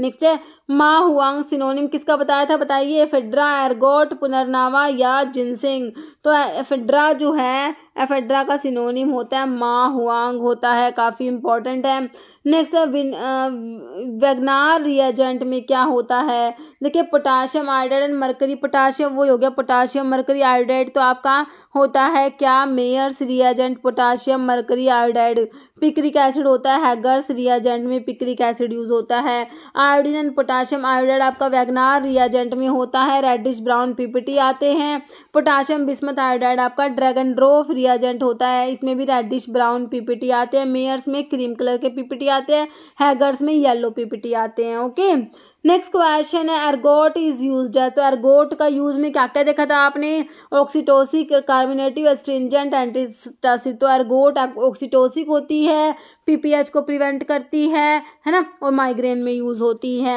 next है मा हुआंग सिनोनिम किसका बताया था बताइए एफेड्रा एरगोट पुनर्नावा या जिनसिंग तो एफेड्रा जो है एफेड्रा का सिनोनिम होता है मा हुआंग होता है काफ़ी इंपॉर्टेंट है नेक्स्ट है वेगनार रिएजेंट में क्या होता है देखिए potassium iodide and mercury potassium वो हो गया पोटाशियम मरकरी आयोडाइड तो आपका होता है क्या Mayer's reagent potassium mercury iodide picric acid होता है हैगर्स रियाजेंट में पिक्रिक एसिड यूज होता है आयोडीन एंड पोटाशियम आयोडाइड आपका वैगनार रियाजेंट में होता है रेडिश ब्राउन पीपीटी आते हैं पोटाशियम बिस्मत आयोडाइड आपका ड्रैगन ड्रोफ रियाजेंट होता है इसमें भी रेडिश ब्राउन पीपीटी आते हैं मेयर्स में क्रीम कलर के पीपीटी आते हैं हैगर्स में येलो पीपीटी आते हैं ओके नेक्स्ट क्वेश्चन है एरगोट इज यूज है तो एरगोट का यूज में क्या क्या देखा था आपने ऑक्सीटोसिक कार्बोनेटिव एस्ट्रिंजेंट एंटीटासिड तो एरगोट ऑक्सीटोसिक होती है पीपीएच को प्रिवेंट करती है है ना और माइग्रेन में यूज़ होती है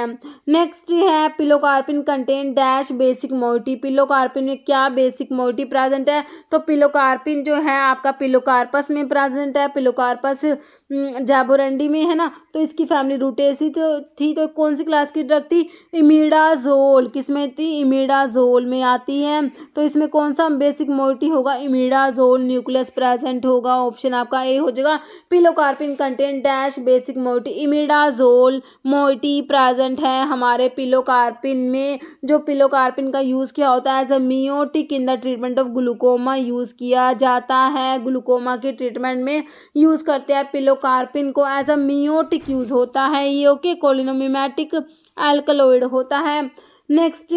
नेक्स्ट है pilocarpine contain dash basic moiety pilocarpine में क्या बेसिक मोटी प्रेजेंट है तो पिलोकार्पिन जो है आपका पिलोकार्पस में प्रेजेंट है पिलोकार्पस हम्म, जैबोरेंडी में है ना तो इसकी फैमिली रूटेसी तो थी तो कौन सी क्लास की ड्रग थी इमीडाजोल किसमें थी इमीडाजोल में आती है तो इसमें कौन सा बेसिक मोटी होगा इमीडाजोल न्यूक्लियस प्रेजेंट होगा ऑप्शन आपका ए हो जाएगा pilocarpine content dash basic moiety imidazole moiety present है हमारे पिलोकार्पिन में जो पिलोकार्पिन का यूज़ किया होता है as a miotic in the treatment of glaucoma use किया जाता है ग्लूकोमा के ट्रीटमेंट में यूज़ करते हैं पिलोकार्पिन को एज अ मियोटिक यूज़ होता है ये ओके कोलिनोमिमेटिक एल्कलोइड होता है नेक्स्ट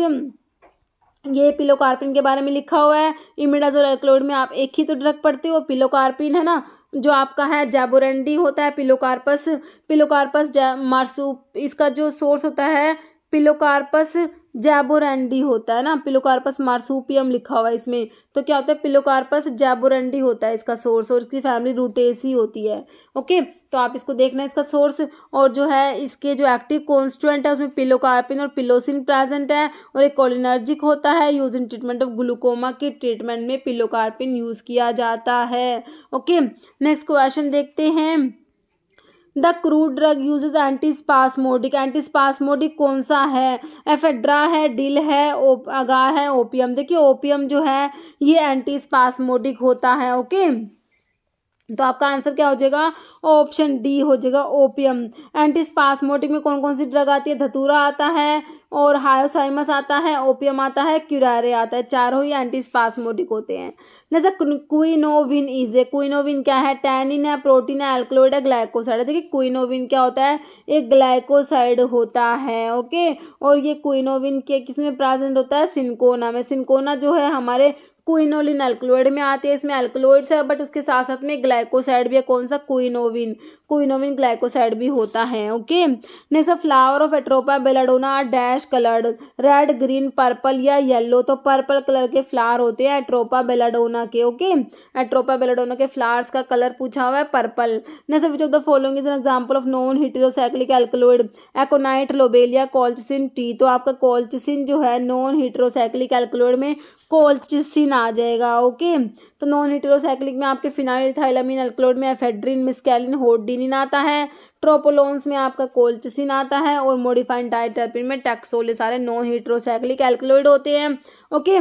ये पिलोकार्पिन के बारे में लिखा हुआ है इमिडाजोल एल्कलोइड में आप एक ही तो ड्रग पढ़ते हो पिलोकार्पिन है ना जो आपका है जैबोरेंडी होता है पिलोकार्पस पिलोकार्पस मार्सू इसका जो सोर्स होता है पिलोकार्पस जैबोरेंडी होता है ना पिलोकार्पस मार्सूपियम लिखा हुआ है इसमें तो क्या होता है पिलोकार्पस जैबोरेंडी होता है इसका सोर्स और इसकी फैमिली रूटेसी होती है ओके तो आप इसको देखना है इसका सोर्स और जो है इसके जो एक्टिव कॉन्स्टुएंट है उसमें पिलोकार्पिन और पिलोसिन प्रेजेंट है और एक कॉलिनर्जिक होता है use in treatment of glaucoma के ट्रीटमेंट में पिलोकार्पिन यूज़ किया जाता है ओके नेक्स्ट क्वेश्चन देखते हैं the crude drug uses anti antispasmodic कौन सा है एफेड्रा है डिल है ओप अगा है ओपियम देखिए ओपियम जो है ये एंटीस्पास्मोडिक होता है ओके तो आपका आंसर क्या हो जाएगा ऑप्शन डी हो जाएगा ओपियम स्पासमोटिक में कौन कौन सी ड्रग आती है धतूरा आता है और हायोसाइमस आता है ओपियम आता है क्यूरारे आता है चारों ही एंटीस्पास्मोटिक होते हैं जैसे क्विनोविन इजे क्विनोविन क्या है टैनिन है प्रोटीन है एल्कलोइड है ग्लाइकोसाइड है देखिए क्विनोविन क्या होता है एक ग्लाइकोसाइड होता है ओके और ये क्विनोविन के किस में प्रेजेंट होता है सिंकोना में सिंकोना जो है हमारे क्विनोलिन एल्कलोइड में आते हैं इसमें एल्कलोइड्स है बट उसके साथ साथ में ग्लाइकोसाइड भी है कौन सा क्विनोविन क्विनोविन ग्लाइकोसाइड भी होता है okay sir flower of Atropa belladonna dash coloured red green purple या येलो तो पर्पल कलर के फ्लावर होते हैं एट्रोपा बेलाडोना के ओके एट्रोपा बेलाडोना के फ्लावर्स का कलर पूछा हुआ है purple next which of the following is an example of non heterocyclic alkaloid aconite lobelia colchicine tea तो आपका कोल्चिसिन जो है नॉन हिटेरोसाइक्लिक एल्कलोइड में कोल्चिसिन आ जाएगा ओके तो नॉन हिटरोसाइक्लिक में आपके फिनाइल थाइलामिन अल्कलोड में एफेड्रीन मिस्कैलिन होडिनिन आता है ट्रोपोलोन्स में आपका कोल्चसिन आता है और मोडिफाइन डाइटरपिन में टैक्सोल सारे नॉन हिटरोसाइक्लिक एल्कलोइड होते हैं ओके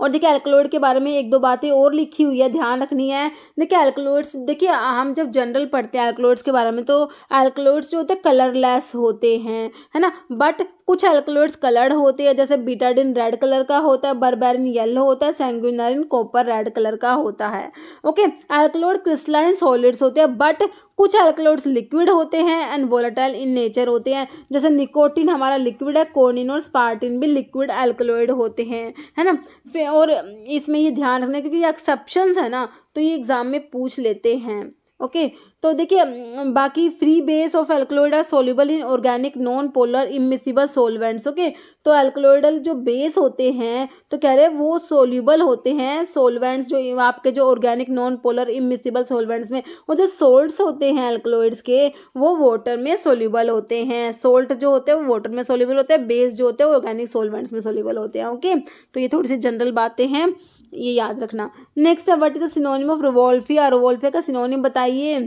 और देखिए एल्कोलोइड के बारे में एक दो बातें और लिखी हुई है ध्यान रखनी है देखिए एल्कोलोइड्स देखिए हम जब जनरल पढ़ते हैं एल्कोलोइड्स के बारे में तो एल्कोलोइड्स जो होते हैं कलरलेस होते हैं है ना बट कुछ एल्कोलोइड्स कलर्ड होते हैं जैसे बीटाडिन रेड कलर का होता है बर्बेरिन येलो होता है सेंगुनारिन कॉपर रेड कलर का होता है ओके एल्कोलोइड क्रिस्टलाइन सॉलिड्स होते हैं बट कुछ अल्कलोड्स लिक्विड होते हैं एंड वोलाटाइल इन नेचर होते हैं जैसे निकोटिन हमारा लिक्विड है कोनिन और स्पार्टिन भी लिक्विड अल्कलोइड होते हैं है ना और इसमें ये ध्यान रखना क्योंकि ये एक्सेप्शन है ना तो ये एग्ज़ाम में पूछ लेते हैं ओके तो देखिए बाकी free base of alkaloid are soluble in organic non polar immiscible solvents okay तो एल्कोलोइडल जो बेस होते हैं तो कह रहे हैं वो सोल्यूबल होते हैं सोलवेंट्स जो आपके जो organic non polar immiscible solvents में वो जो सोल्ट्स होते हैं एल्कोलोइड्स के वो वाटर में सोल्यूबल होते हैं सोल्ट जो होते हैं वो वाटर में सोल्यूबल होते हैं बेस जो होते हैं ऑर्गेनिक सोलवेंट्स में सोल्यूबल होते हैं ओके तो ये थोड़ी सी जनरल बातें हैं ये याद रखना नेक्स्ट है what is the synonym of Rauwolfia Rauwolfia का सिनोनिम बताइए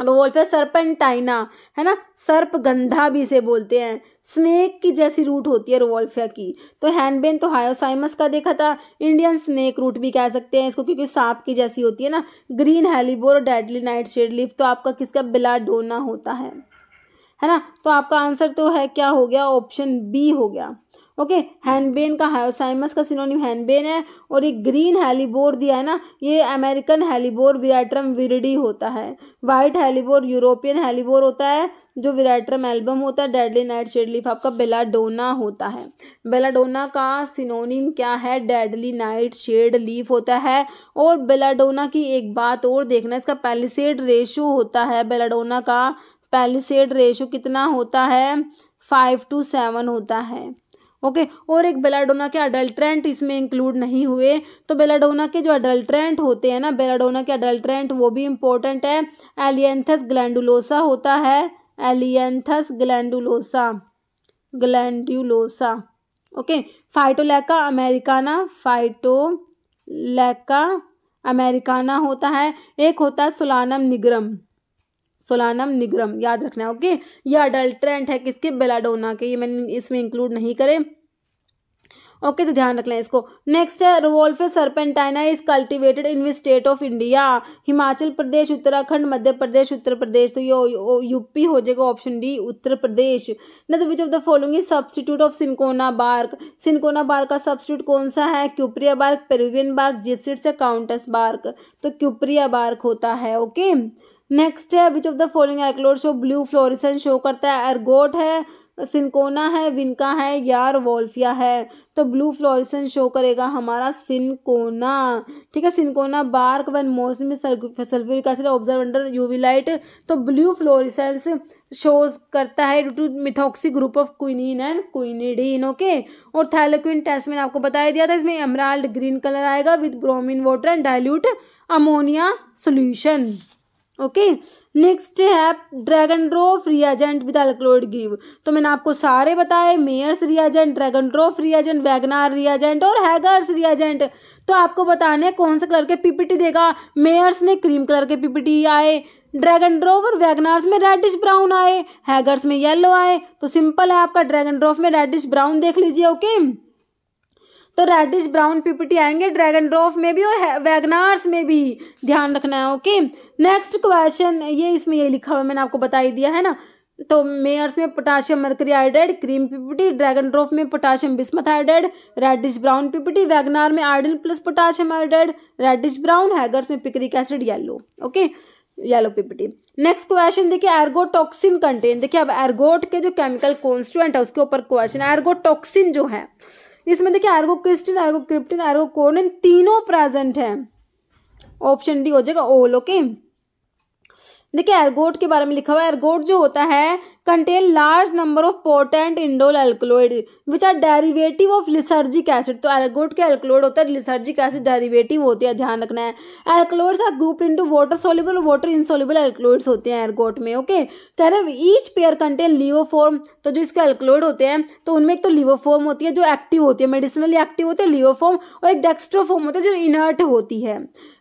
रोवोल्फिया सर्पेंटाइना है ना सर्प गंधा भी इसे बोलते हैं स्नेक की जैसी रूट होती है रोवोल्फिया की तो हैंडबेन तो हायोसाइमस का देखा था इंडियन स्नेक रूट भी कह सकते हैं इसको क्योंकि सांप की जैसी होती है ना ग्रीन हेलीबोर और डेडली नाइट शेड लिफ तो आपका किसका बिलाडोना होता है है ना तो आपका आंसर तो है क्या हो गया ऑप्शन बी हो गया ओके हम्म। हैंडबेन का साइमस का सिनोनिम हैंडबेन है और ये ग्रीन हेलीबोर दिया है ना ये अमेरिकन हेलीबोर विराट्रम विरडी होता है वाइट हेलीबोर यूरोपियन हेलीबोर होता है जो विराट्रम एल्बम होता है डेडली नाइट शेडलीफ आपका बेलाडोना होता है बेलाडोना का सिनोनिम क्या है डेडली नाइट शेड लीफ होता है और बेलाडोना की एक बात और देखना इसका पैलिसेड रेशो होता है बेलाडोना का पैलिसेड रेशो कितना होता है फाइव टू सेवन होता है ओके और एक बेलाडोना के अडल्ट्रेंट इसमें इंक्लूड नहीं हुए तो बेलाडोना के जो अडल्ट्रेंट होते हैं ना बेलाडोना के अडल्ट्रेंट वो भी इम्पोर्टेंट है एलियंथस ग्लैंडुलोसा होता है Ailanthus glandulosa glandulosa okay Phytolacca americana Phytolacca americana होता है एक होता है सुलानम निग्रम सोलानम निग्रम याद रखना है ओके ये अडल्ट्रेंट है किसके बेलाडोना के ये मैंने इसमें इंक्लूड नहीं करे ओके okay, तो ध्यान रखना है इसको नेक्स्ट है Rauwolfia serpentina is cultivated in which state of India Himachal Pradesh Uttarakhand Madhya Pradesh Uttar Pradesh तो ये यूपी हो जाएगा ऑप्शन डी उत्तर प्रदेश न तो which of the following substitute of cinchona bark cinchona bark का सब्सिट्यूट कौन सा है क्यूप्रिया बार्क पेरुवियन बार्क जिस से काउंटस बार्क तो क्यूप्रिया बार्क होता है ओके okay? नेक्स्ट है विच ऑफ द फॉलोइंग एक्लोर शो ब्लू फ्लोरिसन शो करता है एरगोट है सिनकोना है विनका है यार वोल्फिया है तो ब्लू फ्लोरिसन शो करेगा हमारा सिनकोना ठीक है सिनकोना बार्क वन मौसम sulphuric acid observe under UV light तो ब्लू फ्लोरिसेंस शोज करता है due to methoxy group of quinine and quinidine okay और थैलोक्विन टेस्ट मैंने आपको बताया दिया था इसमें एमराल्ड ग्रीन कलर आएगा with bromine water and dilute ammonia solution okay next है Dragendorff reagent with alkaloid give तो मैंने आपको सारे बताए Mayer's reagent Dragendorff reagent Wagner रियाजेंट और हैगर्स रियाजेंट तो आपको बताने कौन से कलर के पीपीटी देगा मेयर्स में क्रीम कलर के पीपीटी आए ड्रैगन ड्रोफ और वैगनार्स में रेडिश ब्राउन आए हैगर्स में येलो आए तो सिंपल है आपका ड्रैगन ड्रोव में रेडिश ब्राउन देख लीजिए ओके तो रेडिश ब्राउन पीपीटी आएंगे ड्रैगन ड्रॉफ में भी और वैगनार्स में भी ध्यान रखना है ओके नेक्स्ट क्वेश्चन ये इसमें ये लिखा हुआ मैंने आपको बता ही दिया है ना तो मेयर्स में potassium mercury iodide cream PPT Dragendorff में potassium bismuth iodide reddish brown PPT Wagner में iodine plus potassium iodide reddish brown Hager's में picric acid yellow okay yellow PPT next question देखिए एर्गोटॉक्सिन कंटेन देखिए अब एर्गोट के जो केमिकल कॉन्स्टिट्यूएंट है उसके ऊपर क्वेश्चन एर्गोटॉक्सिन जो है इसमें देखिए ergocristine ergocryptine ergocornine तीनों प्रेजेंट हैं ऑप्शन डी हो जाएगा ओल ओके देखिए एयरगोट के बारे में लिखा हुआ है एयरगोट जो होता है contain large number of potent indole alkaloid which are derivative of lysergic acid तो एल्गोड के एल्कोलोइड होता है लिसर्जिक एसिड डेरिवेटिव होते हैं ध्यान रखना है alkaloid are group into water soluble और वाटर इनसोल्यूबल एल्कोलोइड्स होते हैं एल्गोट में ओके कह रहे हैं ईच पेयर कंटेन लिवोफॉर्म तो जो इसके एल्कोलोइड होते हैं तो उनमें एक तो लिवोफॉर्म होती है जो एक्टिव होती है मेडिसिनली एक्टिव होते हैं लिवोफॉर्म और एक डेक्स्ट्रोफॉर्म होता है जो इनर्ट होती है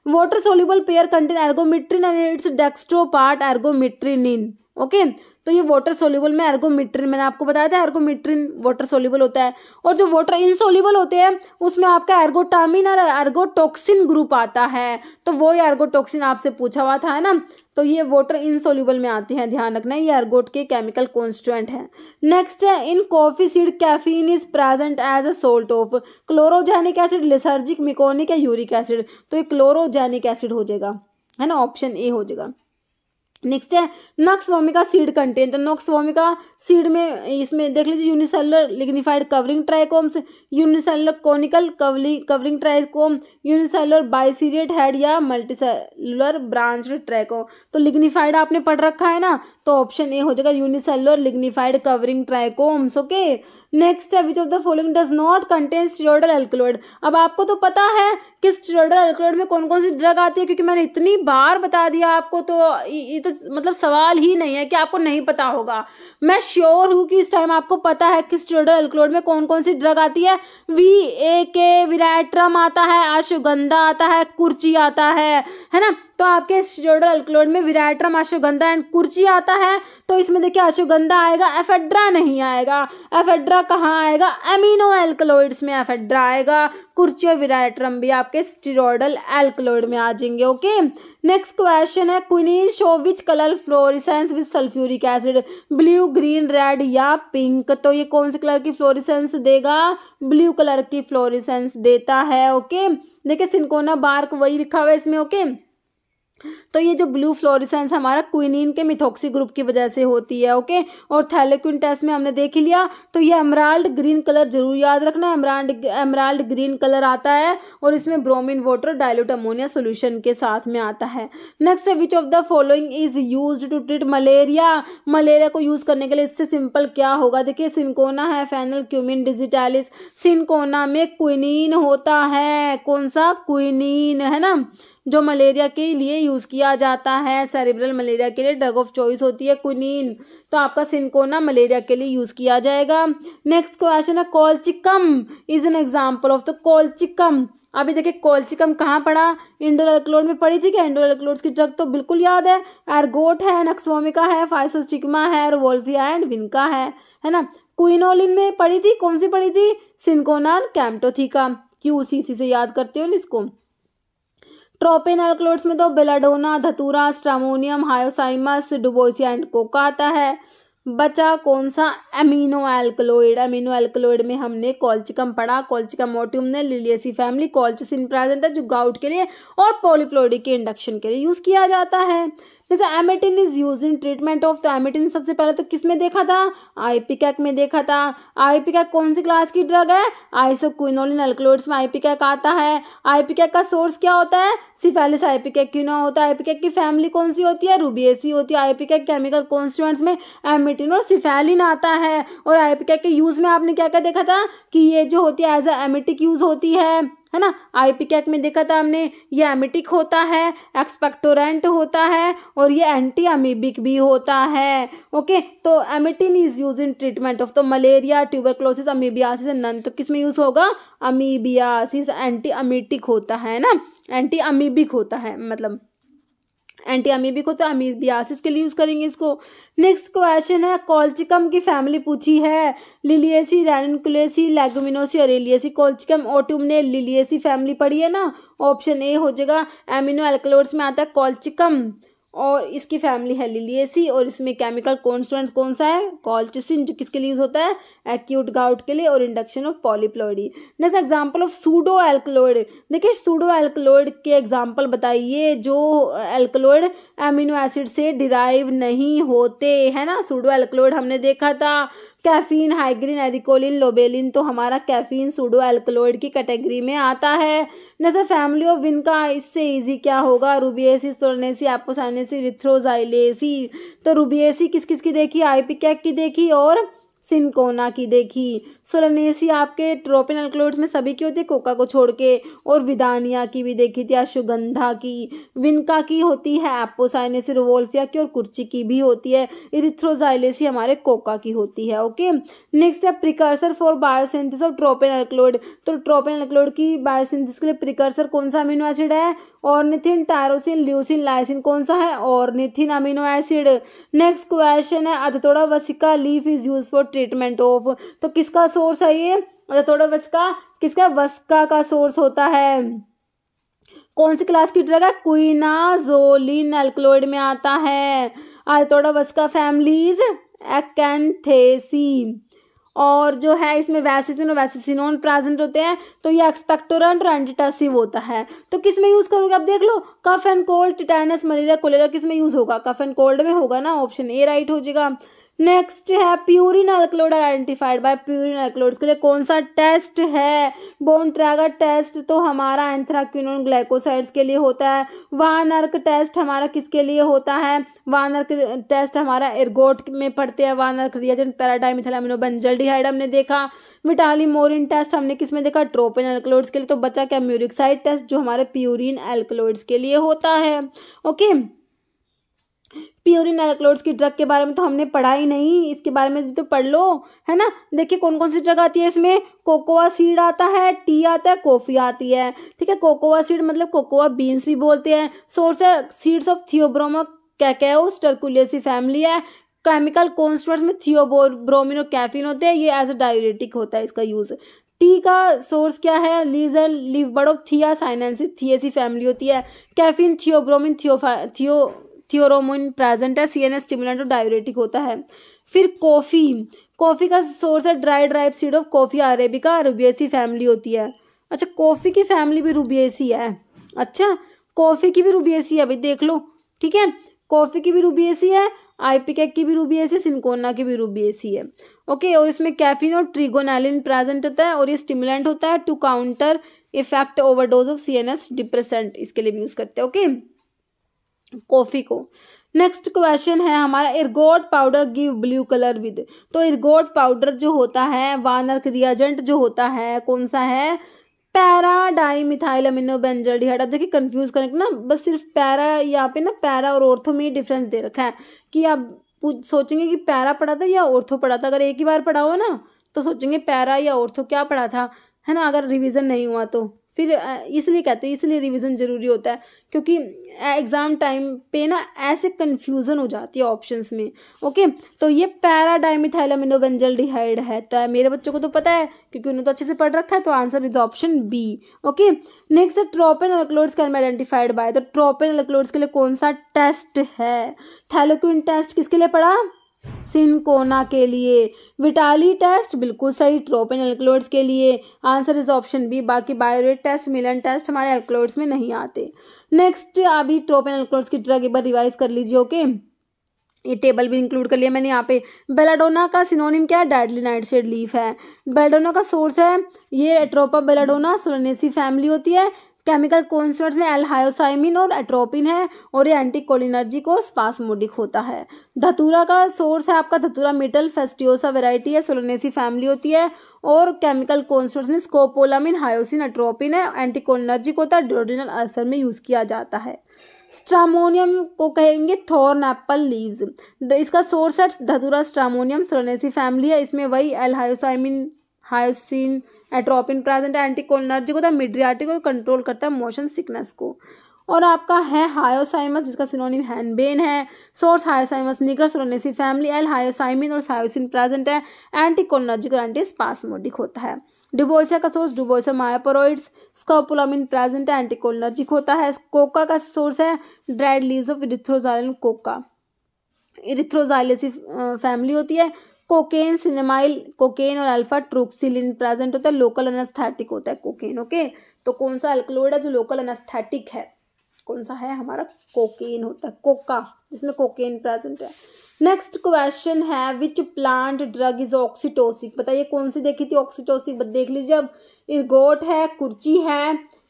water soluble pair contain ergometrine and its dextro part ergometrinine okay okay? तो ये वाटर सोल्यूबल में एर्गोमिट्रिन मैंने आपको बताया था एर्गोमिट्रिन वाटर सोल्यूबल होता है और जो वाटर इनसोल्यूबल होते हैं उसमें आपका एर्गोटामिन और एर्गोटोक्सिन ग्रुप आता है तो वो एर्गोटॉक्सिन आपसे पूछा हुआ था है ना तो ये वाटर इनसोल्यूबल में आते हैं ध्यान रखना ये अर्गोट के केमिकल कॉन्स्टुएंट हैं नेक्स्ट है in coffee seed caffeine is present as a salt of chlorogenic acid lysergic meconic या यूरिक एसिड तो ये क्लोरोजेनिक एसिड हो जाएगा है ना ऑप्शन ए हो जाएगा नेक्स्ट है vomica seed content vomica seed में इसमें देख लीजिए unicellular lignified covering trichomes unicellular conical covering trichome unicellular biseriate head या मल्टीसेलुलर ब्रांच ट्रैकोम तो लिग्निफाइड आपने पढ़ रखा है ना तो ऑप्शन ए हो जाएगा unicellular lignified covering trichomes okay next है which of the following does not contain steroidal alkaloid अब आपको तो पता है कि स्टीरोडल एल्कोलॉइड में कौन कौन सी ड्रग आती है क्योंकि मैंने इतनी बार बता दिया आपको तो ये तो मतलब सवाल ही नहीं है कि आपको नहीं पता होगा मैं श्योर हूँ कि इस टाइम आपको पता है कि स्टेरॉइड एल्कलॉइड में कौन कौन सी ड्रग आती है वी ए के विराट्रम आता है अश्वगंधा आता है कुर्ची आता है है ना तो आपके स्टेरोडल अल्कलोइड में विराइट्रम अश्वगंधा एंड कुर्ची आता है तो इसमें देखिए अश्वगंधा आएगा एफेड्रा नहीं आएगा एफेड्रा कहाँ आएगा एमिनो एल्कलोइड्स में एफेड्रा आएगा कुर्ची और विराइट्रम भी आपके स्टीरोडल एल्कलोइड में आ जाएंगे ओके नेक्स्ट क्वेश्चन है quinine show which colour fluorescence with sulphuric acid blue green red या पिंक तो ये कौन से कलर की फ्लोरिसेंस देगा ब्लू कलर की फ्लोरिसेंस देता है ओके देखिए सिंकोना बार्क वही लिखा हुआ है इसमें ओके तो ये जो ब्लू फ्लोरिसेंस हमारा क्विनिन के मिथोक्सी ग्रुप की वजह से होती है ओके और थैलेक्विन टेस्ट में हमने देख लिया तो ये अमराल्ड ग्रीन कलर जरूर याद रखना अमराल्ड अमराल्ड ग्रीन कलर आता है और इसमें bromine water dilute ammonia solution के साथ में आता है next which of the following is use to treat malaria malaria को यूज़ करने के लिए इससे सिंपल क्या होगा देखिए सिंकोना है फैनल क्यूमिन डिजिटैलिस सिंकोना में क्विनिन होता है कौन सा क्विनिन है ना जो मलेरिया के लिए यूज़ किया जाता है सेरिब्रल मलेरिया के लिए ड्रग ऑफ चॉइस होती है क्विनीन तो आपका सिंकोना मलेरिया के लिए यूज़ किया जाएगा नेक्स्ट क्वेश्चन है colchicum is an example of the colchicum अभी देखिए कोलचिकम कहाँ पड़ा एल्क्लोड में पड़ी थी क्या इंडोलक्लोड्स की ड्रग तो बिल्कुल याद है एरगोट है नक्सोमिका है फाइसोस्टिग्मा है वोल्फिया एंड विनका है है ना क्विनोलिन में पड़ी थी कौन सी पड़ी थी सिंकोनान कैम्टोथिका क्यों उसी से याद करते हो इसको ट्रोपिन अल्कलोड्स में तो belladonna datura stramonium hyoscyamus duboisia and coca आता है बचा कौन सा एमिनो एल्कलोइड एमिनो एल्कलोइड में हमने कॉल्चिकम पढ़ा कॉल्चिकम मोटियम ने लिलियसी फैमिली कॉल्चिसिन प्रेजेंट है जो गाउट के लिए और पॉलीप्लोइडी के इंडक्शन के लिए यूज़ किया जाता है जैसे emetine is use in treatment of तो एमेटिन सबसे पहले तो किस में देखा था आईपिकैक में देखा था आईपिकैक कौन सी क्लास की ड्रग है आइसोक्विनोलिन अल्कलोइड्स में आईपिकैक आता है आईपिकैक का सोर्स क्या होता है सिफेलिस आईपिकैक क्यों ना होता है आईपिकैक की फैमिली कौन सी होती है रूबीएसी होती है आईपिकैक केमिकल कॉन्स्टिट्यूंट्स में एमेटिन और सिफेलिन आता है और आईपिकैक के यूज़ में आपने क्या क्या देखा था कि ये जो होती है एज अ एमेटिक यूज़ होती है है ना आई पी कैक में देखा था हमने ये एमिटिक होता है एक्सपेक्टोरेंट होता है और ये एंटी अमीबिक भी होता है ओके तो emetine is use in treatment of the malaria tuberculosis amoebiasis none तो किस में यूज़ होगा अमीबियासिस एंटी अमीटिक होता है ना एंटी अमीबिक होता है मतलब एंटी अमीबी को तो बियासिस के लिए यूज़ करेंगे इसको नेक्स्ट क्वेश्चन है कॉल्चिकम की फैमिली पूछी है लिलियसी रैनकुलेसी लेगोमिनोसी और एलियसी कॉल्चिकम ओट्यूम ने लिलियसी फैमिली पढ़ी है ना ऑप्शन ए हो जाएगा एमिनो एल्कलोर्स में आता है कॉल्चिकम और इसकी फैमिली है लिलियसी और इसमें केमिकल कॉन्स्टेंट कौन सा है कॉल्चिसिन जो किसके लिए यूज़ होता है एक्यूट गाउट के लिए और induction of polyploidy next example of pseudo alkaloid देखिए सूडो एल्कलोइड के एग्जांपल बताइए जो एल्कलोइड एमिनो एसिड से डिराइव नहीं होते है ना सूडो एल्कलोइड हमने देखा था कैफीन हाइग्रीन एरिकोलिन लोबेलिन तो हमारा कैफीन सूडो एल्कोलोइड की कैटेगरी में आता है जैसे फैमिली ऑफ विन का इससे ईजी क्या होगा रूबिएसी सोलनेसी एपोसाइनेसी रिथ्रोजाइलेसी तो रूबीएसी किस किस की देखी कैक की देखी और सिनकोना की देखी सोलनेसी आपके ट्रोपिन अल्कलोइड्स में सभी की होती है कोका को छोड़ के और विदानिया की भी देखी थी अश्वगंधा की विनका की होती है एपोसाइनेसी रोवोल्फिया की और कुर्ची की भी होती है इरिथ्रोजाइलेसी हमारे कोका की होती है ओके नेक्स्ट है precursor for biosynthesis of tropine alkaloid तो ट्रोपिन अल्कलोइड की बायोसिंथिस के लिए प्रिकर्सर कौन सा अमीनो एसिड है ऑर्निथिन टायरोसिन ल्यूसिन लाइसिन कौन सा है ornithine amino acid next question है Adhatoda vasica leaf is use for treatment of तो किसका सोर्स है ये अच्छा, थोड़ा वस्का किसका वस्का का सोर्स होता है कौन सी क्लास की ड्रग है क्विनाजोलिन एल्कलोइड में आता है थोड़ा आर्थोडोवस्का फैमिलीज एक्थेसी और जो है इसमें वैसेसिन और वैसेसिनोन प्रेजेंट होते हैं तो ये एक्सपेक्टोरेंट और एंटीटासिव होता है तो किस में यूज़ करोगे आप देख लो cough and cold tetanus malaria cholera किस में यूज़ होगा कफ एंड कोल्ड में होगा ना ऑप्शन ए राइट हो जाएगा नेक्स्ट है purine alkaloid identified by purine alkaloid के लिए कौन सा टेस्ट है बोन ट्रैगर टेस्ट तो हमारा एंथ्राक्विनोन ग्लाइकोसाइड्स के लिए होता है वानर्क टेस्ट हमारा किसके लिए होता है वानर्क टेस्ट हमारा एरगोट में पड़ते हैं वानर्क रिएजेंट पैराडाइमिथलामिनो बंजल हमने देखा विटाली मोरिन टेस्ट हमने किस में देखा ट्रोपिन एल्कलोइड्स के लिए तो बचा क्या म्यूरिकसाइड टेस्ट जो हमारे प्यूरिन एल्कलोइड्स के लिए होता है ओके okay? प्योरिन एलक्लोड्स की ड्रग के बारे में तो हमने पढ़ा ही नहीं इसके बारे में तो पढ़ लो है ना देखिए कौन कौन सी ड्रग आती है इसमें कोकोआ सीड आता है टी आता है कॉफ़ी आती है ठीक है कोकोआ सीड मतलब कोकोआ बीन्स भी बोलते हैं सोर्स है seeds of theobroma cacao sterculiaceae family है केमिकल कॉन्स्टेंट्स में थियोबोर ब्रोमिन और कैफिन होते हैं ये एज अ डायरेटिक होता है इसका यूज़ टी का सोर्स क्या है leaves and leaf bud of thea sinensis theaceae family होती है कैफिन थियोब्रोमिन थियो थियो थियोरोमोन प्रेजेंट है सी एन एस स्टिमुलेंट और डायबिटिक होता है फिर कॉफ़ी कॉफ़ी का सोर्स है dry drive seed of coffee arabica rubiaceae family होती है अच्छा कॉफ़ी की फैमिली भी रूबियसी है अच्छा कॉफ़ी की भी रूबियसी है भाई देख लो ठीक है कॉफ़ी की भी रूबियसी है आईपिकैक की भी रूबी है सिंकोना की भी रूबी सी है ओके और इसमें कैफीन और ट्रिगोनैलिन प्रेजेंट होता है और ये स्टिमुलेंट होता है to counter effect overdose of C N S depressant इसके लिए भी यूज़ करते हैं ओके कॉफ़ी को नेक्स्ट क्वेश्चन है हमारा ergot powder give blue colour with तो इर्गोट पाउडर जो होता है वानर रियाजेंट जो होता है कौन सा है para dimethyl amino benzaldehyde आप देखिए कंफ्यूज करेंगे ना बस सिर्फ पैरा यहाँ पे ना पैरा और ऑर्थो में ही डिफरेंस दे रखा है कि आप सोचेंगे कि पैरा पढ़ा था या ऑर्थो पढ़ा था अगर एक ही बार पढ़ा हो ना तो सोचेंगे पैरा या ऑर्थो क्या पढ़ा था है ना अगर रिविज़न नहीं हुआ तो फिर इसलिए कहते हैं इसलिए रिवीजन ज़रूरी होता है क्योंकि एग्ज़ाम टाइम पे ना ऐसे कन्फ्यूज़न हो जाती है ऑप्शंस में ओके तो ये पैराडाइमिथाइलामिनोबेंजल डिहाइड है तो मेरे बच्चों को तो पता है क्योंकि उन्होंने तो अच्छे से पढ़ रखा है तो answer is option B okay next है tropane alkaloids can identified by तो ट्रोपेन अलक्लोड्स के लिए कौन सा टेस्ट है थैलोक्विन टेस्ट किसके लिए पढ़ा सिनकोना के लिए विटाली टेस्ट बिल्कुल सही ट्रोपिन एल्कलोइड्स के लिए आंसर इज ऑप्शन बी बाकी बायोरेट टेस्ट मिलन टेस्ट हमारे एल्कलोइड्स में नहीं आते नेक्स्ट अभी ट्रोपिन एल्कलोइड्स की ड्रग एक बार रिवाइज कर लीजिए ओके ये टेबल भी इंक्लूड कर लिया मैंने यहाँ पे बेलाडोना का सिनोनिम क्या है डेडली शेड लीफ है बेलाडोना का सोर्स है ये एट्रोपा बेलाडोना सोलनेसी फैमिली होती है केमिकल कॉन्स्टेंट्स में एल्हायोसाइमिन और एट्रोपिन है और ये एंटीकोलिनर्जी को स्पासमोडिक होता है धतूरा का सोर्स है आपका धतूरा मेटल फेस्टियोसा वेराइटी है सोलोनेसी फैमिली होती है और केमिकल कॉन्स्टेंट्स में स्कोपोलामिन हायोसिन एट्रोपिन है एंटीकोलिनर्जी को होता है अल्सर में यूज़ किया जाता है स्ट्रामोनियम को कहेंगे थॉर्न एप्पल लीव्स इसका सोर्स है धतूरा स्ट्रामोनियम सोलोनेसी फैमिली है इसमें वही L hyoscyamine hyoscine atropine present anticholinergic को मिड्रियाटिक को कंट्रोल करता है मोशन सिकनेस को और आपका है हायोसाइमस जिसका सिनोनिम हैनबेन है सोर्स हायोसाइमस निगर्स रोनेसी फैमिली एल हायोसाइमिन और सायोसिन प्रेजेंट है एंटीकोलर्जिक और स्पासमोडिक होता है डिबोसिया का सोर्स डिबोसिया मायापोरोइड्स स्कोपोलामिन प्रेजेंट है एंटीकोलर्जिक होता है कोका का सोर्स है dried leaves of erythroxylon coca erythroxylaceae family होती है कोकेन सिनेमाइल कोकेन और अल्फा ट्रोक्सिलिन प्रेजेंट होता है लोकल अनस्थैटिक होता है कोकेन ओके तो कौन सा अल्कलोइड है जो लोकल अनस्थेटिक है कौन सा है हमारा कोकेन होता है कोका जिसमें कोकेन प्रेजेंट है नेक्स्ट क्वेश्चन है which plant drug is oxytocic बताइए कौन सी देखी थी ऑक्सीटोसिक देख लीजिए अब गोट है कुर्ची है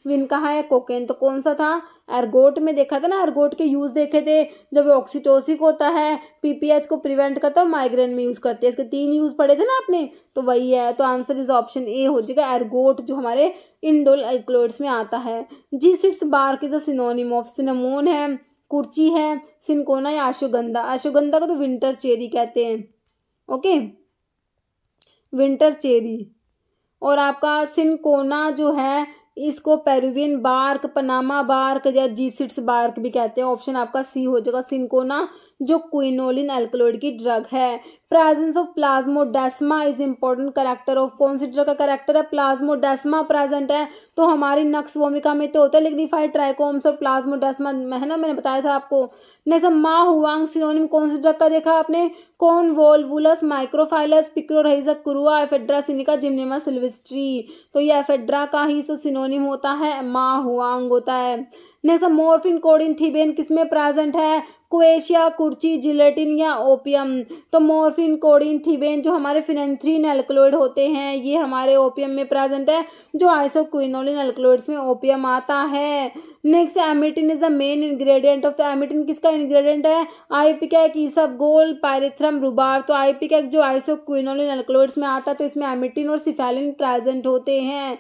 विन कहा है कोकेन तो कौन सा था एरगोट में देखा था ना एरगोट के यूज़ देखे थे जब ऑक्सीटोसिक होता है पीपीएच को प्रिवेंट करता है माइग्रेन में यूज़ करते हैं इसके तीन यूज़ पड़े थे ना आपने तो वही है तो आंसर इज ऑप्शन ए हो जाएगा एरगोट जो हमारे इंडोल एल्क्लोइड्स में आता है जी सिक्स बार के जो सिनोनिम ऑफ सिनेमोन है कुर्ची है सिनकोना या अशोगंधा अशोगंधा को तो विंटर चेरी कहते हैं ओके विंटर चेरी और आपका सिनकोना जो है इसको पेरुवियन बार्क पनामा बार्क या जीसिट्स बार्क भी कहते हैं ऑप्शन आपका सी हो जाएगा सिंकोना जो क्विनोलिन एल्कलॉइड की ड्रग है presence of plasmodesma is important character of कौन सी जगह का करेक्टर है प्लाज्मोडेस्मा प्रेजेंट है तो हमारी नक्स भूमिका में तो होता है लिग्निफाइड ट्राइकोम्स और प्लाज्मोडेस्मा है ना मैंने बताया था आपको नेक्स्ट मा हुआंग सिनोनिम कौन सी जगह का देखा आपने कौन volvulus microphyllus picrorhiza kurroa ephedra sinica gymnema sylvestre तो ये एफेड्रा का ही सो तो सिनोनिम होता है मा हुआंग होता है नेक्स्ट मोर्फिन कोडिन थीबेन किसमें प्रेजेंट है क्वेशिया कुर्ची जिलेटिन या ओपियम तो मोरफिन कोडिन थीबेन जो हमारे फिनेंथ्रीन एल्कलोइड होते हैं ये हमारे ओपियम में प्रेजेंट है जो आइसोक्विनोलिन एल्कलोइड्स में ओपियम आता है next emetine is the main ingredient of तो एमिटिन किसका इंग्रेडिएंट है आईपिकैक ईसब गोल पायरेथ्रम रुबार तो आईपिकैक जो आइसोक्विनोलिन अल्कलोइड्स में आता है तो इसमें एमिटिन और सिफेलिन प्रेजेंट होते हैं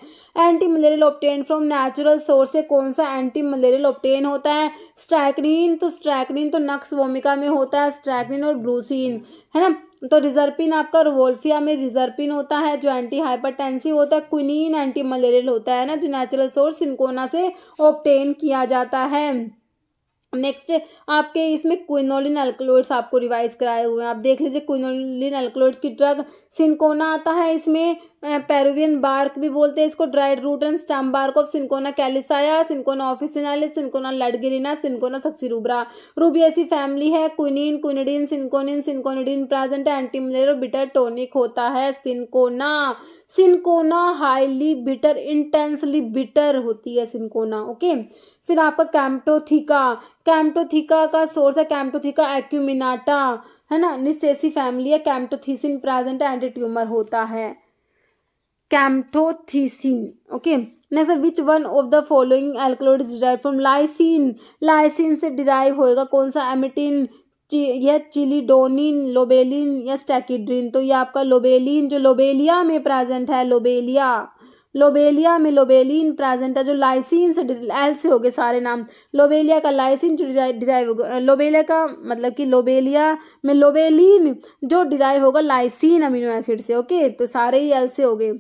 anti malarial obtain from natural source से कौन सा एंटी मलेरियल ऑप्टेन होता है स्ट्रैक्रीन तो स्ट्रैक्रीन तो नक्स वोमिका में होता है स्ट्रैकनिन और ब्रूसिन है ना तो रिजर्पिन आपका रोवोल्फिया में रिजर्पिन होता है जो एंटी हाइपरटेंसिव होता है क्विनिन एंटी मलेरियल होता है ना जो नेचुरल सोर्स सिंकोना से ऑप्टेन किया जाता है नेक्स्ट आपके इसमें क्विनोलिन अल्कलोइड्स आपको रिवाइज कराए हुए हैं आप देख लीजिए क्विनोलिन अल्कलोइड्स की ड्रग सिंकोना आता है इसमें पेरुवियन बार्क भी बोलते हैं इसको dried root and stem bark of cinchona calisaya cinchona officinalis cinchona ledgeriana cinchona succirubra rubiaceae family है quinine quinidine cinchonine cinchonidine present antimalarial bitter tonic होता है cinchona cinchona highly bitter intensely bitter होती है सिंकोना ओके फिर आपका कैम्टोथिका कैम्टोथिका का सोर्स है कैम्टोथिका एक्यूमिनाटा है ना निस्सेसी फैमिली है कैम्टोथीसिन प्रेजेंट एंड ट्यूमर होता है camptothecin okay next which one of the following alkaloid is derive from lysine lysine से डिराइव होएगा कौन सा एमिटिन ची, यह चिलीडोनिन लोबेलिन या स्टैकिड्रिन तो ये आपका लोबेलिन जो लोबेलिया में प्रेजेंट है लोबेलिया लोबेलिया में लोबेलिन प्रेजेंट है जो लाइसिन से एल से हो गए सारे नाम लोबेलिया का लाइसिन जो डिराइव होगा लोबेलिया का मतलब कि लोबेलिया में लोबेलिन जो डिराइव होगा लाइसिन अमीनो एसिड से ओके तो सारे ही एल से हो गए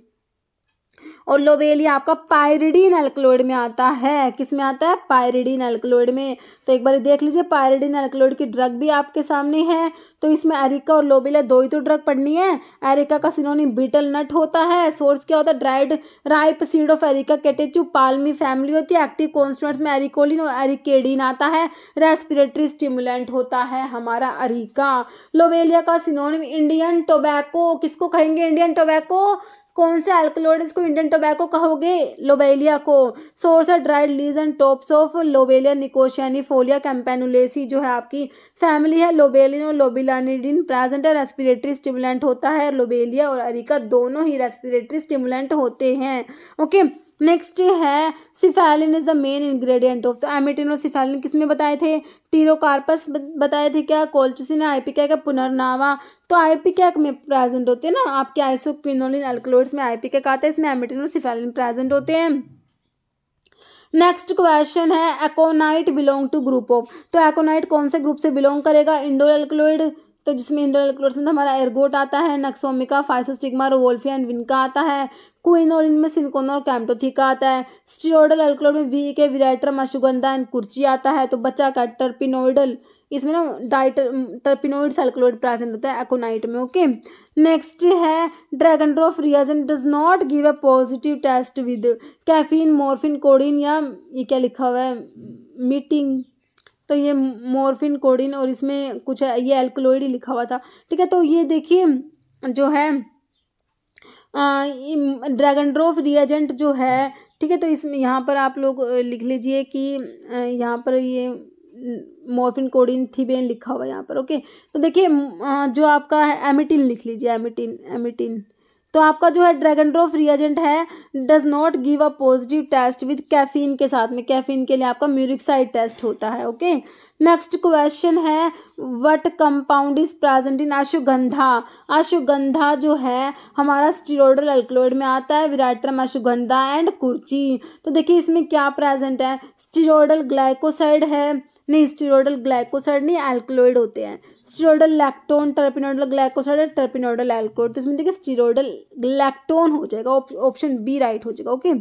और लोबेलिया आपका पायरिडीन एल्कलोइड में आता है किस में आता है पायरिडीन एल्कलोइड में तो एक बार देख लीजिए पायरिडीन एल्कलोइड की ड्रग भी आपके सामने है तो इसमें एरिका और लोबेलिया दो ही तो ड्रग पढ़नी है एरिका का सिनोनी बीटल नट होता है सोर्स क्या होता है dried ripe seed of areca catechu palmae family होती है एक्टिव कॉन्स्टेंट्स में एरिकोलिन और एरिकेडिन आता है रेस्पिरेटरी स्टिमुलेंट होता है हमारा अरिका लोबेलिया का सिनोनी इंडियन टोबैको किसको कहेंगे इंडियन टोबैको कौन से अल्कलोइड्स को इंडियन टोबैको कहोगे लोबेलिया को सोर्स है dried leaves and tops of lobelia nicotianae folia campanulaceae जो है आपकी फैमिली है लोबेलिन और लोबिलानिडिन प्रेजेंट है रेस्पिरेटरी स्टिमुलेंट होता है लोबेलिया और अरिका दोनों ही रेस्पिरेटरी स्टिमुलेंट होते हैं ओके नेक्स्ट है cephaeline is the main ingredient of तो एमिटिन और सिफेलिन किसने बताए थे टीरोकार्पस बताए थे क्या कोल्चसिन आईपिका का पुनर्नावा तो आईपी कैक में प्रेजेंट होते हैं ना आपके आइसोक्विनोलिन अल्कलोइड्स में आईपी कैक तो तो तो आता है इसमें एमिटिन और सिफेलिन प्रेजेंट होते हैं नेक्स्ट क्वेश्चन है aconite belong to group of तो एकोनाइट कौन से ग्रुप से बिलोंग करेगा इंडो एल्कलोइड तो जिसमें इंडो एल्कलोइड्स में हमारा एयरगोट आता है nux vomica physostigma rauwolfia and vinca आता है क्विनोलिन में सिनकोना और कैम्टोथिका आता है स्टीरोडल एल्कलोइड में वी के विराइटर मशुगंधा एंड कुर्ची आता है तो बच्चा कैटरपिनोइडल इसमें ना डाइट टर्पिनोइड सल्कलोइड प्रेजेंट होता है एकोनाइट में ओके नेक्स्ट है dragendorff reagent does not give a positive test with caffeine morphine codeine या ये क्या लिखा हुआ है मीटिंग तो ये मॉर्फिन कोडिन और इसमें कुछ ये एल्कोलोइड ही लिखा हुआ था ठीक है तो ये देखिए जो है ड्रैगन ड्रॉफ रियाजेंट जो है ठीक है तो इसमें यहाँ पर आप लोग लिख लीजिए कि यहाँ पर ये मॉर्फिन कोडिन थीबेन लिखा हुआ है यहाँ पर ओके तो देखिए जो आपका है एमिटिन लिख लीजिए एमिटिन एमिटिन तो आपका जो है ड्रैगन ड्रॉफ रिएजेंट है does not give a positive test with caffeine के साथ में कैफीन के लिए आपका म्यूरिकसाइड टेस्ट होता है ओके नेक्स्ट क्वेश्चन है what compound is present in ashwagandha ashwagandha जो है हमारा स्टीरोडल अल्कलोइड में आता है विराट्रम अश्वगंधा एंड कुर्ची तो देखिए इसमें क्या प्रेजेंट है स्टीरोडल ग्लाइकोसाइड है नहीं स्टीरोडल ग्लाइकोसाइड नहीं एल्कोलोइड होते हैं स्टीरोडल लैक्टोन टर्पिनोडल ग्लाइकोसाइड और टर्पिनोडल एल्कोइड तो इसमें देखिए स्टीरोडल ग्लैक्टोन हो जाएगा ऑप्शन बी राइट हो जाएगा ओके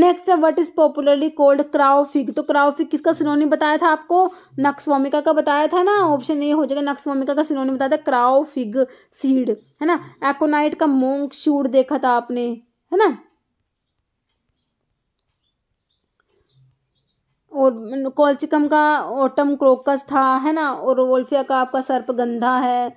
नेक्स्ट है व्हाट इज पॉपुलरली कोल्ड क्राउफिक तो क्राउफिक किसका सिनोनिम बताया था आपको नक्सवामिका का बताया था ना ऑप्शन ए हो जाएगा नक्सवामिका का सिनोनिम बताया था क्राउफिग सीड है ना एकोनाइट का मोंग शूट देखा था आपने है ना और कोलचिकम का ओटम क्रोकस था है ना और वोल्फिया का आपका सर्पगंधा है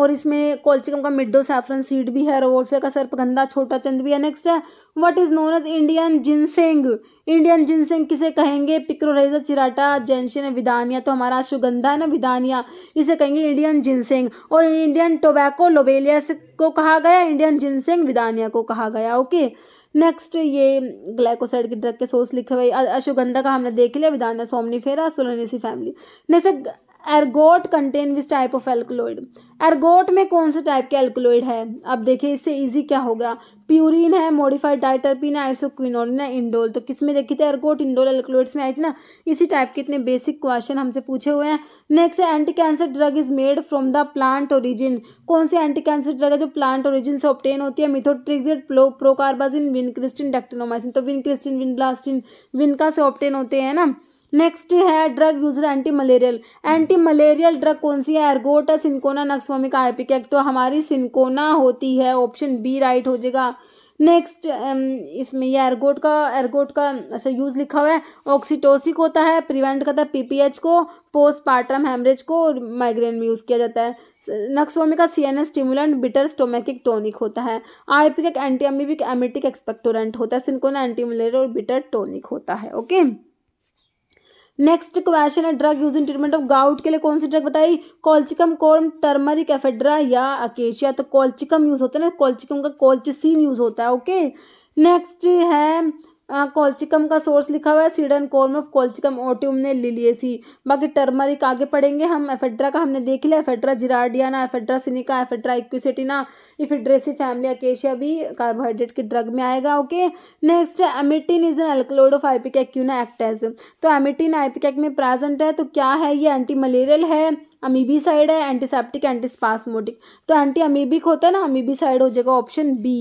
और इसमें कोलचिकम का मिडो सैफरन सीड भी है वोल्फिया का सर्प गंधा छोटा चंद भी है नेक्स्ट है what is known as Indian ginseng Indian ginseng किसे कहेंगे पिक्रोरेजा चिराटा जेंशिन विदानिया तो हमारा अश्वगंधा है ना विदानिया इसे कहेंगे इंडियन जिनसेंग और इंडियन टोबैको लोबेलियस को कहा गया इंडियन जिनसेंग विदानिया को कहा गया ओके okay? नेक्स्ट ये ग्लाइकोसाइड के ड्रग के सोर्स लिखे हुए अश्वगंधा का हमने देख लिया somnifera solanaceae family next ergot contain which type of alkaloid ergot में कौन से टाइप के एल्कोलोइड है अब देखिए इससे इजी क्या होगा प्यूरिन है मॉडिफाइड डाइटरपिन है आइसोक्विनोलिन है इंडोल तो किस देखी थी एरगोट इंडोल एल्कोलोइड्स में आई थी ना इसी टाइप के इतने बेसिक क्वेश्चन हमसे पूछे हुए हैं next anti cancer drug is made from the plant origin कौन सी एंटी कैंसर ड्रग है जो प्लांट ओरिजिन से ऑप्टेन होती है मिथोट्रिक्सिड प्रोकार्बाजिन विनक्रिस्टिन डेक्टिनोमाइसिन तो विनक्रिस्टिन विनब्लास्टिन विनका से ऑप्टेन होते हैं ना नेक्स्ट है drug user anti malarial anti malarial drug कौन सी है एरगोटा सिंकोना नक्सवामिक आईपिक तो हमारी सिंकोना होती है ऑप्शन बी राइट हो जाएगा नेक्स्ट um, इसमें यह एरगोट का एरगोट का अच्छा यूज़ लिखा हुआ है ऑक्सीटोसिक होता है प्रिवेंट करता है पीपीएच को पोस्टपार्टम हेमरेज को और माइग्रेन में यूज़ किया जाता है nux vomica C N S stimulant bitter stomachic tonic होता है आईपी का एंटी एमिबिक एमिटिक एक्सपेक्टोरेंट होता है सिंकोना एंटी मलेरियल और बिटर टॉनिक होता है ओके नेक्स्ट क्वेश्चन है drug use in treatment of gout के लिए कौन सी ड्रग बताई कॉल्चिकम कोरम टर्मरिक एफेड्रा या अकेशिया तो कॉल्चिकम यूज होता है ना कॉल्चिकम का कॉल्चिसिन यूज होता है ओके नेक्स्ट है कोल्चिकम का सोर्स लिखा हुआ है seed and corm of colchicum autumnale liliaceae बाकी टर्मरिक आगे पढ़ेंगे हम एफेड्रा का हमने देख लिया ephedra gerardiana ephedra sinica ephedra equisetina ephedraceae family acacia भी कार्बोहाइड्रेट के ड्रग में आएगा okay next emetine is an alkaloid of act एक्टेज तो एमिटिन आइपिकैक में प्रेजेंट है तो क्या है ये एंटी मलेरियल है अमीबीसाइड है एंटीसेप्टिक स्पासमोटिक तो एंटी अमीबिक होता है ना अमीबीसाइड हो जाएगा ऑप्शन बी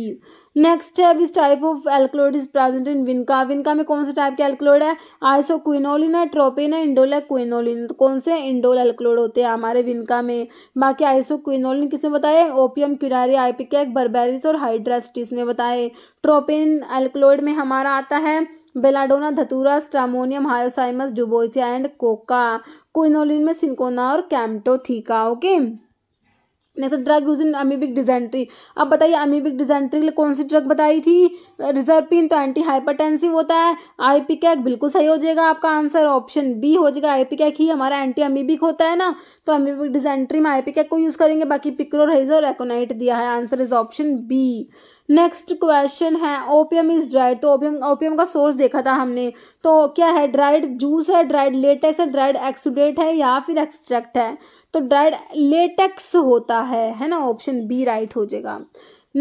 नेक्स्ट है which type of alkaloid is present in vinca vinca में कौन से टाइप के एल्कलोइड है आइसो क्विनोलिन है ट्रोपिन है इंडोल है क्विनोलिन तो कौन से इंडोल एल्कलोइड होते हैं हमारे विनका में बाकी आइसो क्विनोलिन किसने बताए ओपियम क्यूरारी आईपिकैक बर्बेरिस और हाइड्रास्टिस में बताए ट्रोपिन एल्कलोइड में हमारा आता है belladonna datura stramonium hyoscyamus duboisia and coca quinoline में सिंकोना और camptotheca okay okay? Next drug use in amoebic dysentery अब बताइए अमीबिक डिजेंट्री के लिए कौन सी ड्रग बताई थी रिजर्पिन तो एंटी हाइपरटेंसिव होता है आईपी कैक बिल्कुल सही हो जाएगा आपका आंसर ऑप्शन बी हो जाएगा आईपी कैक ही हमारा एंटी अमीबिक होता है ना तो अमीबिक डिजेंट्री में आई पी कैक को यूज़ करेंगे बाकी पिक्रो रेजो एकोनाइट दिया है answer is option B next question है ओपियम इज ड्राइड तो ओपियम ओपियम का सोर्स देखा था हमने तो क्या है ड्राइड जूस है ड्राइड लेटेक्स है ड्राइड एक्सुडेट है या फिर एक्सट्रैक्ट है तो ड्राइड लेटेक्स होता है है ना ऑप्शन बी राइट हो जाएगा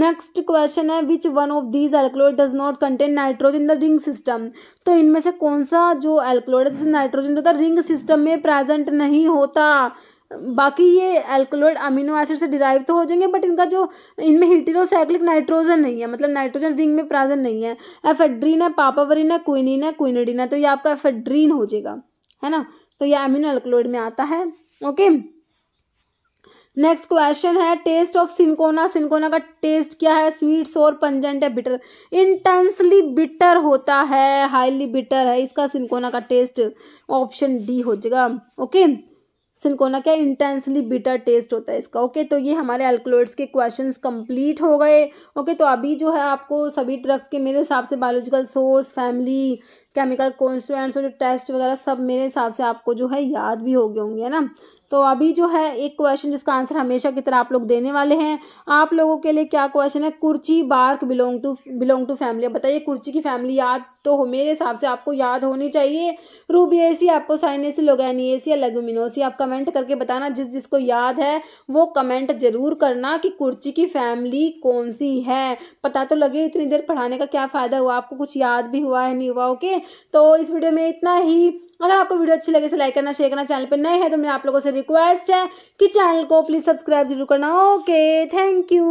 नेक्स्ट क्वेश्चन है which one of these alkaloid does not contain nitrogen the ring system तो इनमें से कौन सा जो एल्कोलोइड है जैसे नाइट्रोजन होता है रिंग सिस्टम में प्रेजेंट नहीं होता बाकी ये एल्कोलोइड अमीनो एसिड से डिराइव तो हो जाएंगे बट इनका जो इनमें हीटेरोसाइक्लिक नाइट्रोजन नहीं है मतलब नाइट्रोजन रिंग में प्राजन नहीं है एफेड्रीन है पापावरिन है क्विनिन है क्विनोडिन है तो ये आपका एफेड्रीन हो जाएगा है ना तो ये अमीनो एल्कोलोइड में आता है ओके नेक्स्ट क्वेश्चन है टेस्ट ऑफ सिंकोना सिंकोना का टेस्ट क्या है स्वीट सोर पंजेंट है बिटर इंटेंसली बिटर होता है हाईली बिटर है इसका सिंकोना का टेस्ट ऑप्शन डी हो जाएगा ओके okay? सिंकोना क्या इंटेंसली बिटर टेस्ट होता है इसका ओके तो ये हमारे एल्कोलोइड्स के क्वेश्चंस कंप्लीट हो गए ओके तो अभी जो है आपको सभी ड्रग्स के मेरे हिसाब से biological source family chemical constituents और जो टेस्ट वगैरह सब मेरे हिसाब से आपको जो है याद भी हो गए होंगे है ना तो अभी जो है एक क्वेश्चन जिसका आंसर हमेशा की तरह आप लोग देने वाले हैं आप लोगों के लिए क्या क्वेश्चन है kurchi bark belong to belong to family बताइए कुर्ची की फैमिली याद तो हो मेरे हिसाब से आपको याद होनी चाहिए रूबी एसी आपको साइन लोगैनी एसी या लेगुमिनोसी आप कमेंट करके बताना जिस जिसको याद है वो कमेंट जरूर करना कि कुर्ची की फैमिली कौन सी है पता तो लगे इतनी देर पढ़ाने का क्या फ़ायदा हुआ आपको कुछ याद भी हुआ है नहीं हुआ ओके तो इस वीडियो में इतना ही अगर आपको वीडियो अच्छी लगे तो लाइक करना शेयर करना चैनल पर नए हैं तो मैं आप लोगों से रिक्वेस्ट है कि चैनल को प्लीज़ सब्सक्राइब जरूर करना ओके थैंक यू